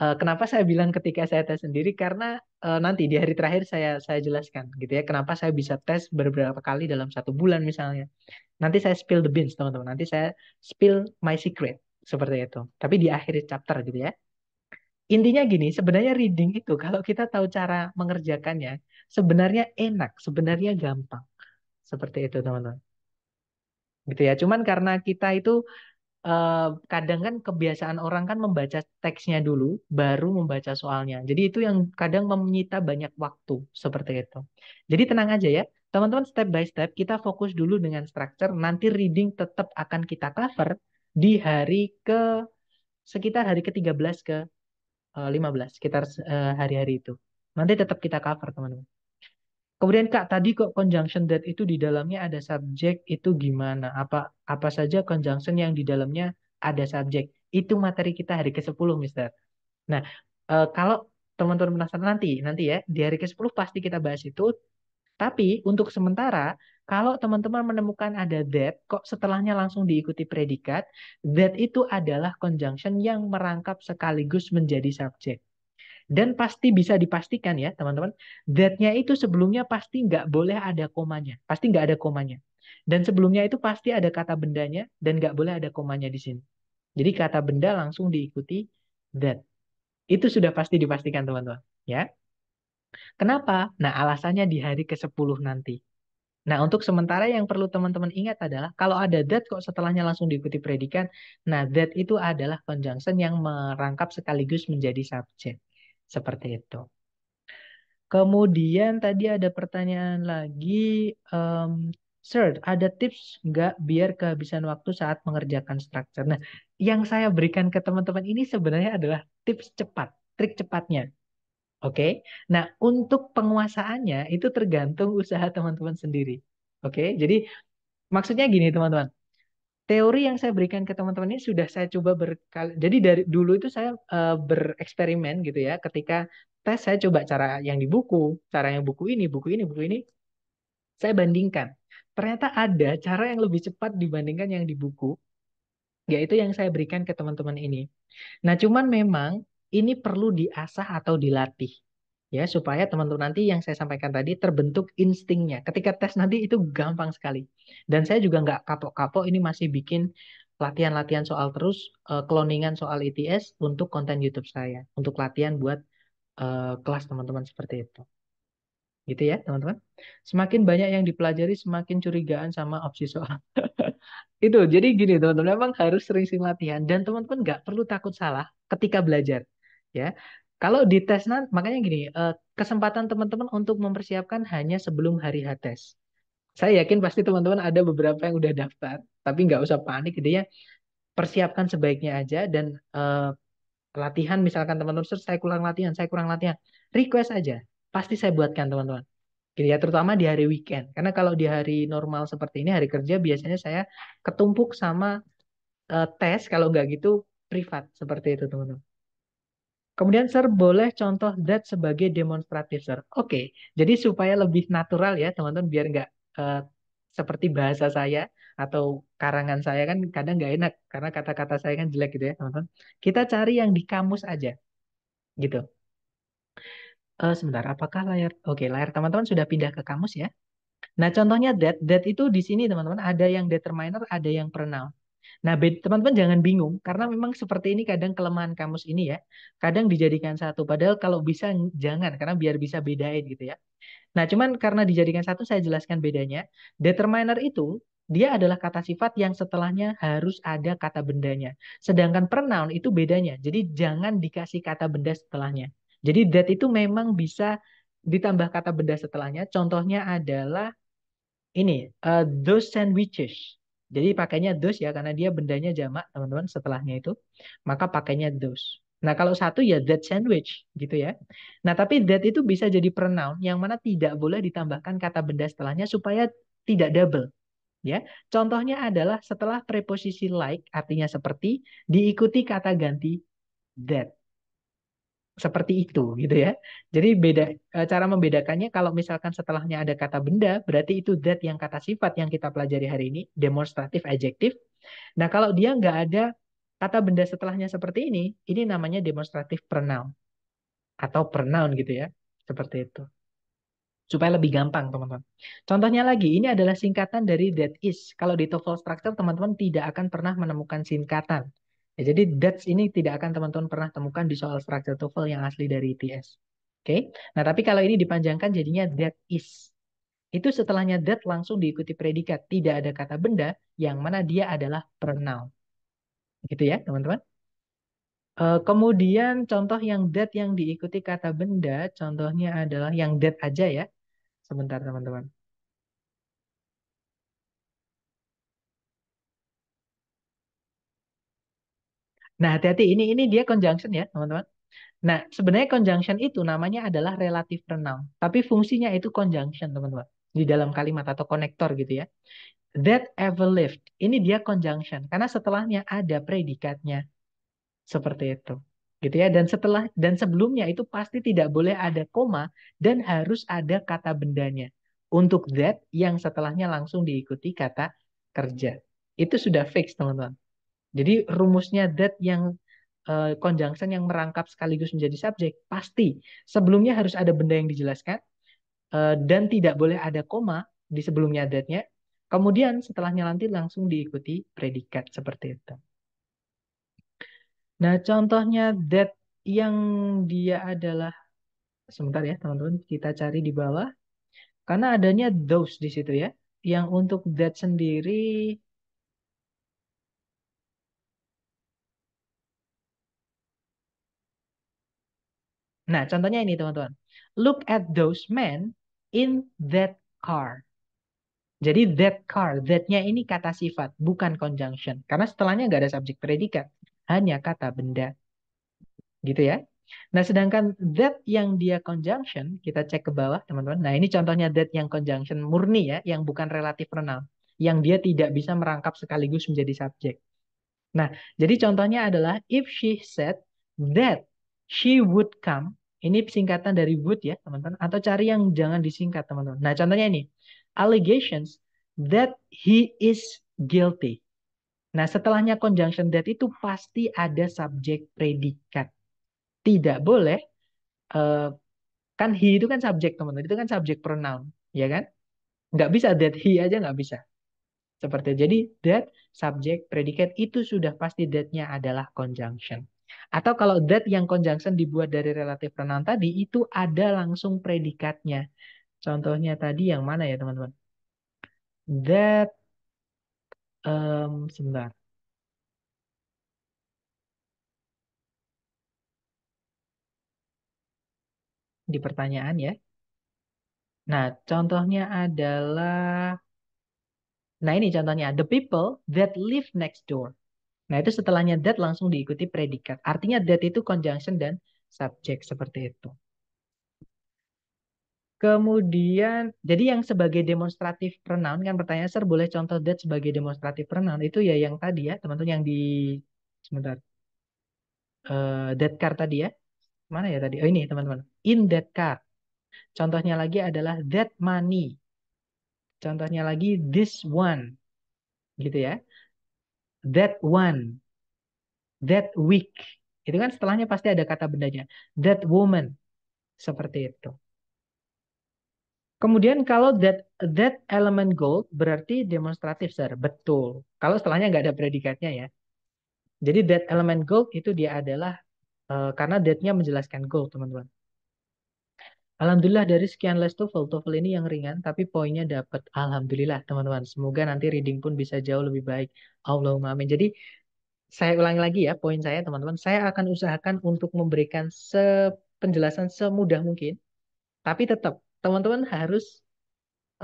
Speaker 1: Uh, kenapa saya bilang ketika saya tes sendiri, karena, uh, nanti di hari terakhir saya saya jelaskan gitu ya, kenapa saya bisa tes beberapa kali dalam satu bulan misalnya. Nanti saya spill the beans, teman-teman, nanti saya spill my secret seperti itu. Tapi di akhir chapter gitu ya. Intinya gini, sebenarnya reading itu kalau kita tahu cara mengerjakannya, sebenarnya enak, sebenarnya gampang. Seperti itu, teman-teman. Gitu ya. Cuman karena kita itu eh, kadang kan kebiasaan orang kan membaca teksnya dulu, baru membaca soalnya. Jadi itu yang kadang menyita banyak waktu, seperti itu. Jadi tenang aja ya, teman-teman step by step kita fokus dulu dengan structure, nanti reading tetap akan kita cover, di hari ke sekitar hari ke-13 ke 15 eh, sekitar eh, hari-hari itu. Nanti tetap kita cover, teman-teman. Kemudian Kak, tadi kok conjunction that itu di dalamnya ada subjek itu gimana? Apa apa saja conjunction yang di dalamnya ada subjek? Itu materi kita hari ke-10, Mister. Nah, eh, kalau teman-teman penasaran nanti, nanti ya, di hari ke-10 pasti kita bahas itu. Tapi untuk sementara, kalau teman-teman menemukan ada that, kok setelahnya langsung diikuti predikat, that itu adalah conjunction yang merangkap sekaligus menjadi subjek. Dan pasti bisa dipastikan ya teman-teman, that-nya itu sebelumnya pasti nggak boleh ada komanya. Pasti nggak ada komanya. Dan sebelumnya itu pasti ada kata bendanya dan nggak boleh ada komanya di sini. Jadi kata benda langsung diikuti that. Itu sudah pasti dipastikan teman-teman. ya. Kenapa? Nah alasannya di hari ke-10 nanti. Nah, untuk sementara yang perlu teman-teman ingat adalah kalau ada that kok setelahnya langsung diikuti predikat. Nah, that itu adalah conjunction yang merangkap sekaligus menjadi subjek. Seperti itu. Kemudian tadi ada pertanyaan lagi. Um, Sir, ada tips nggak biar kehabisan waktu saat mengerjakan structure? Nah, yang saya berikan ke teman-teman ini sebenarnya adalah tips cepat, trik cepatnya. Oke. Okay? Nah, untuk penguasaannya itu tergantung usaha teman-teman sendiri. Oke. Okay? Jadi maksudnya gini, teman-teman. Teori yang saya berikan ke teman-teman ini sudah saya coba berkali. Jadi dari dulu itu saya uh, bereksperimen gitu ya. Ketika tes saya coba cara yang di buku, cara yang buku ini, buku ini, buku ini. Saya bandingkan. Ternyata ada cara yang lebih cepat dibandingkan yang di buku, yaitu yang saya berikan ke teman-teman ini. Nah, cuman memang ini perlu diasah atau dilatih ya supaya teman-teman nanti yang saya sampaikan tadi terbentuk instingnya ketika tes nanti itu gampang sekali dan saya juga nggak kapok-kapok ini masih bikin latihan-latihan soal terus kloningan eh, soal ITS untuk konten YouTube saya untuk latihan buat uh, kelas teman-teman seperti itu gitu ya teman-teman semakin banyak yang dipelajari semakin curigaan sama opsi soal *laughs* itu jadi gini teman-teman memang harus sering-sering latihan dan teman-teman nggak perlu takut salah ketika belajar ya kalau di tes nanti makanya gini eh, kesempatan teman-teman untuk mempersiapkan hanya sebelum hari H tes saya yakin pasti teman-teman ada beberapa yang udah daftar tapi nggak usah panik gitu ya persiapkan sebaiknya aja dan uh, latihan misalkan teman-teman saya kurang latihan saya kurang latihan request aja pasti saya buatkan teman-teman gitu ya terutama di hari weekend karena kalau di hari normal seperti ini hari kerja biasanya saya ketumpuk sama uh, tes kalau nggak gitu privat seperti itu teman-teman Kemudian sir boleh contoh that sebagai demonstratif sir. Oke, jadi supaya lebih natural ya teman-teman biar nggak uh, seperti bahasa saya atau karangan saya kan kadang nggak enak karena kata-kata saya kan jelek gitu ya teman-teman. Kita cari yang di kamus aja gitu. Uh, sebentar, apakah layar? Oke, layar teman-teman sudah pindah ke kamus ya. Nah, contohnya that, that itu di sini teman-teman ada yang determiner, ada yang pronoun. Nah, teman-teman jangan bingung karena memang seperti ini kadang kelemahan kamus ini ya. Kadang dijadikan satu padahal kalau bisa jangan karena biar bisa bedain gitu ya. Nah, cuman karena dijadikan satu saya jelaskan bedanya. Determiner itu dia adalah kata sifat yang setelahnya harus ada kata bendanya. Sedangkan pronoun itu bedanya. Jadi jangan dikasih kata benda setelahnya. Jadi that itu memang bisa ditambah kata benda setelahnya. Contohnya adalah ini, uh, those sandwiches jadi pakainya dos ya karena dia bendanya jamak teman-teman setelahnya itu. Maka pakainya dos. Nah kalau satu ya that sandwich gitu ya. Nah tapi that itu bisa jadi pronoun yang mana tidak boleh ditambahkan kata benda setelahnya supaya tidak double. Ya, contohnya adalah setelah preposisi like artinya seperti diikuti kata ganti that seperti itu gitu ya. Jadi beda e, cara membedakannya kalau misalkan setelahnya ada kata benda, berarti itu that yang kata sifat yang kita pelajari hari ini demonstratif adjektif. Nah, kalau dia nggak ada kata benda setelahnya seperti ini, ini namanya demonstratif pronoun atau pronoun gitu ya. Seperti itu. Supaya lebih gampang, teman-teman. Contohnya lagi, ini adalah singkatan dari that is. Kalau di TOEFL structure, teman-teman tidak akan pernah menemukan singkatan. Ya, jadi DATS ini tidak akan teman-teman pernah temukan di soal structure TOEFL yang asli dari ITS. Oke. Okay? Nah, tapi kalau ini dipanjangkan jadinya that is. Itu setelahnya that langsung diikuti predikat. Tidak ada kata benda yang mana dia adalah pronoun. Gitu ya, teman-teman. Uh, kemudian contoh yang that yang diikuti kata benda, contohnya adalah yang that aja ya. Sebentar, teman-teman. Nah, hati-hati ini ini dia conjunction ya, teman-teman. Nah, sebenarnya conjunction itu namanya adalah relative pronoun, tapi fungsinya itu conjunction, teman-teman. Di dalam kalimat atau konektor gitu ya. That ever lived. Ini dia conjunction karena setelahnya ada predikatnya. Seperti itu. Gitu ya. Dan setelah dan sebelumnya itu pasti tidak boleh ada koma dan harus ada kata bendanya. Untuk that yang setelahnya langsung diikuti kata kerja. Itu sudah fix, teman-teman. Jadi rumusnya that yang uh, eh, conjunction yang merangkap sekaligus menjadi subjek pasti sebelumnya harus ada benda yang dijelaskan uh, dan tidak boleh ada koma di sebelumnya that-nya. Kemudian setelahnya nanti langsung diikuti predikat seperti itu. Nah, contohnya that yang dia adalah sebentar ya teman-teman kita cari di bawah karena adanya those di situ ya yang untuk that sendiri Nah, contohnya ini teman-teman. Look at those men in that car. Jadi that car, that-nya ini kata sifat, bukan conjunction. Karena setelahnya nggak ada subjek predikat, hanya kata benda. Gitu ya. Nah, sedangkan that yang dia conjunction, kita cek ke bawah, teman-teman. Nah, ini contohnya that yang conjunction murni ya, yang bukan relatif pronoun. Yang dia tidak bisa merangkap sekaligus menjadi subjek. Nah, jadi contohnya adalah if she said that she would come ini singkatan dari would ya, teman-teman. Atau cari yang jangan disingkat, teman-teman. Nah, contohnya ini. Allegations that he is guilty. Nah, setelahnya conjunction that itu pasti ada subjek predikat. Tidak boleh eh, kan he itu kan subjek, teman-teman. Itu kan subjek pronoun, ya kan? Nggak bisa that he aja nggak bisa. Seperti jadi that subjek predikat itu sudah pasti that-nya adalah conjunction. Atau kalau that yang conjunction dibuat dari relatif pronoun tadi itu ada langsung predikatnya. Contohnya tadi yang mana ya teman-teman? That um, sebentar. Di pertanyaan ya. Nah, contohnya adalah Nah, ini contohnya the people that live next door. Nah, itu setelahnya that langsung diikuti predikat. Artinya that itu conjunction dan subjek seperti itu. Kemudian, jadi yang sebagai demonstratif pronoun kan pertanyaan ser, boleh contoh that sebagai demonstratif pronoun itu ya yang tadi ya teman-teman yang di sebentar uh, that car tadi ya mana ya tadi oh ini teman-teman in that car contohnya lagi adalah that money contohnya lagi this one gitu ya that one, that week. Itu kan setelahnya pasti ada kata bendanya. That woman. Seperti itu. Kemudian kalau that that element gold berarti demonstratif, sir. Betul. Kalau setelahnya nggak ada predikatnya ya. Jadi that element gold itu dia adalah uh, karena that-nya menjelaskan gold, teman-teman. Alhamdulillah dari sekian les TOEFL, TOEFL ini yang ringan tapi poinnya dapat. Alhamdulillah teman-teman. Semoga nanti reading pun bisa jauh lebih baik. Allahumma amin. Jadi saya ulangi lagi ya poin saya teman-teman. Saya akan usahakan untuk memberikan se penjelasan semudah mungkin. Tapi tetap teman-teman harus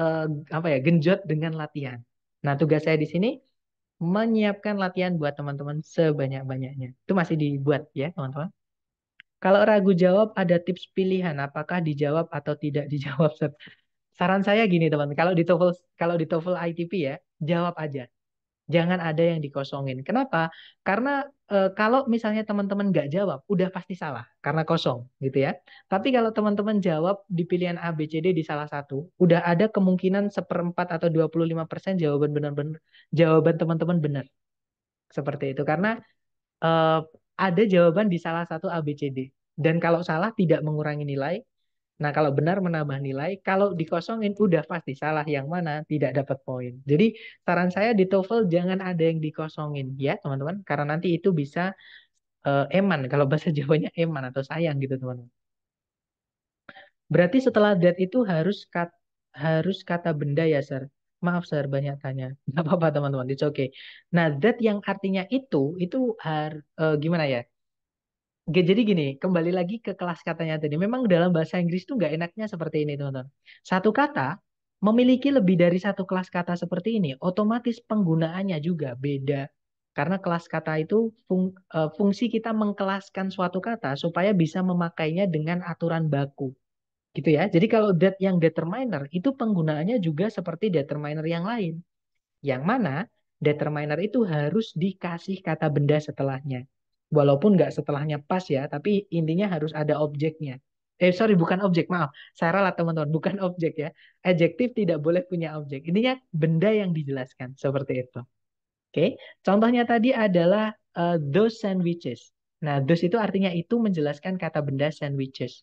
Speaker 1: uh, apa ya genjot dengan latihan. Nah tugas saya di sini menyiapkan latihan buat teman-teman sebanyak-banyaknya. Itu masih dibuat ya teman-teman. Kalau ragu jawab, ada tips pilihan apakah dijawab atau tidak *laughs* dijawab. Saran saya gini teman, kalau di TOEFL kalau di TOEFL ITP ya, jawab aja. Jangan ada yang dikosongin. Kenapa? Karena e, kalau misalnya teman-teman nggak jawab, udah pasti salah karena kosong gitu ya. Tapi kalau teman-teman jawab di pilihan A, B, C, D di salah satu, udah ada kemungkinan seperempat atau 25% jawaban benar-benar jawaban teman-teman benar. Seperti itu karena uh, ada jawaban di salah satu ABCD. Dan kalau salah tidak mengurangi nilai. Nah, kalau benar menambah nilai, kalau dikosongin udah pasti salah yang mana tidak dapat poin. Jadi, saran saya di TOEFL jangan ada yang dikosongin ya, teman-teman, karena nanti itu bisa uh, eman kalau bahasa *laughs* Jawanya eman atau sayang gitu, teman-teman. Berarti setelah that itu harus kat, harus kata benda ya, Sir. Maaf saya banyak tanya. *laughs* Gak apa-apa teman-teman, it's okay. Nah, that yang artinya itu, itu har, uh, gimana ya? Jadi gini, kembali lagi ke kelas katanya tadi. Memang dalam bahasa Inggris itu gak enaknya seperti ini, teman-teman. Satu kata memiliki lebih dari satu kelas kata seperti ini, otomatis penggunaannya juga beda. Karena kelas kata itu fung, eh, fungsi kita mengkelaskan suatu kata supaya bisa memakainya dengan aturan baku. Gitu ya. Jadi kalau dat yang determiner itu penggunaannya juga seperti determiner yang lain. Yang mana determiner itu harus dikasih kata benda setelahnya. Walaupun nggak setelahnya pas ya, tapi intinya harus ada objeknya. Eh sorry, bukan objek, maaf. Saya ralat teman-teman, bukan *laughs* objek ya. Adjektif tidak boleh punya objek. Intinya benda yang dijelaskan, seperti itu. Oke, contohnya tadi adalah uh, those sandwiches. Nah, those itu artinya itu menjelaskan kata benda sandwiches.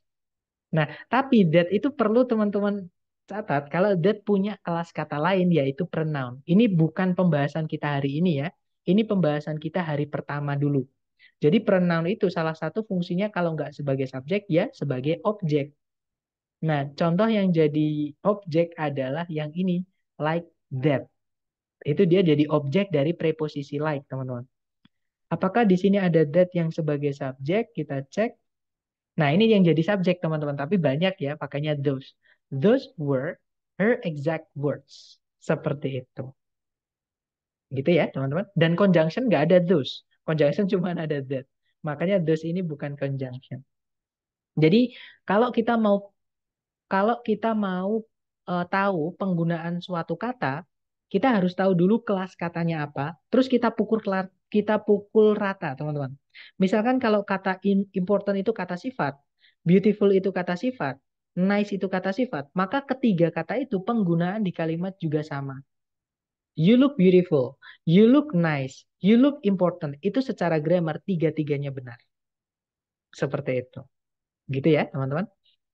Speaker 1: Nah, tapi that itu perlu teman-teman catat kalau that punya kelas kata lain yaitu pronoun. Ini bukan pembahasan kita hari ini ya. Ini pembahasan kita hari pertama dulu. Jadi pronoun itu salah satu fungsinya kalau nggak sebagai subjek ya sebagai objek. Nah, contoh yang jadi objek adalah yang ini, like that. Itu dia jadi objek dari preposisi like, teman-teman. Apakah di sini ada that yang sebagai subjek? Kita cek. Nah, ini yang jadi subjek teman-teman, tapi banyak ya pakainya those. Those were her exact words. Seperti itu. Gitu ya, teman-teman. Dan conjunction nggak ada those. Conjunction cuma ada that. Makanya those ini bukan conjunction. Jadi, kalau kita mau kalau kita mau uh, tahu penggunaan suatu kata, kita harus tahu dulu kelas katanya apa, terus kita pukul kita pukul rata, teman-teman. Misalkan kalau kata important itu kata sifat, beautiful itu kata sifat, nice itu kata sifat, maka ketiga kata itu penggunaan di kalimat juga sama. You look beautiful, you look nice, you look important. Itu secara grammar tiga-tiganya benar. Seperti itu. Gitu ya, teman-teman.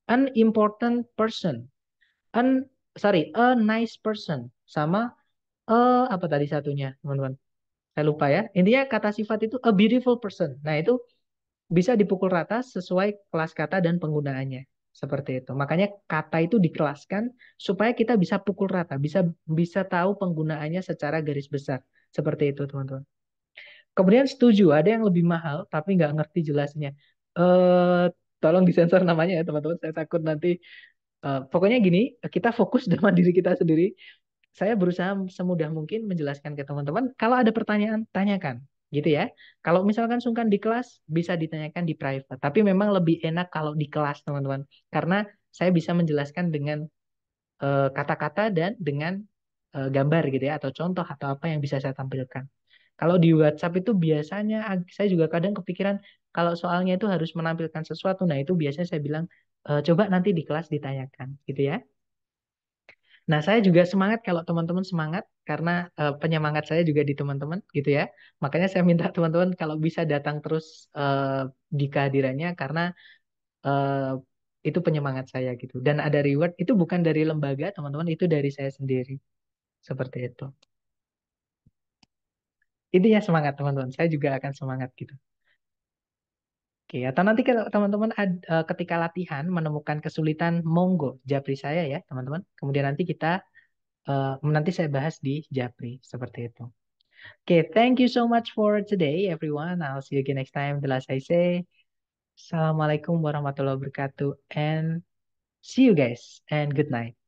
Speaker 1: An important person. An sorry, a nice person sama a apa tadi satunya, teman-teman? saya lupa ya. Intinya kata sifat itu a beautiful person. Nah itu bisa dipukul rata sesuai kelas kata dan penggunaannya seperti itu. Makanya kata itu dikelaskan supaya kita bisa pukul rata, bisa bisa tahu penggunaannya secara garis besar seperti itu teman-teman. Kemudian setuju ada yang lebih mahal tapi nggak ngerti jelasnya. Eh, tolong disensor namanya ya teman-teman. Saya takut nanti. Uh, pokoknya gini, kita fokus *laughs* dengan diri kita sendiri saya berusaha semudah mungkin menjelaskan ke teman-teman. Kalau ada pertanyaan, tanyakan gitu ya. Kalau misalkan sungkan di kelas bisa ditanyakan di private, tapi memang lebih enak kalau di kelas teman-teman karena saya bisa menjelaskan dengan eh, kata-kata uh, dan dengan uh, gambar gitu ya atau contoh atau apa yang bisa saya tampilkan. Kalau di WhatsApp itu biasanya saya juga kadang kepikiran kalau soalnya itu harus menampilkan sesuatu. Nah, itu biasanya saya bilang e, coba nanti di kelas ditanyakan gitu ya. Nah, saya juga semangat kalau teman-teman semangat karena uh, penyemangat saya juga di teman-teman gitu ya. Makanya saya minta *laughs* teman-teman kalau bisa datang terus uh, di kehadirannya karena uh, itu penyemangat saya gitu. Dan ada reward itu bukan dari lembaga teman-teman, itu dari saya sendiri. Seperti itu. Intinya semangat teman-teman. Saya juga akan semangat gitu. Oke, atau nanti kalau teman-teman e, ketika latihan menemukan kesulitan, monggo japri saya ya, teman-teman. Kemudian nanti kita eh, nanti saya bahas di japri seperti itu. Oke, thank you so much for today everyone. I'll see you again next time. The last I say, Assalamualaikum warahmatullahi wabarakatuh and see you guys and good night.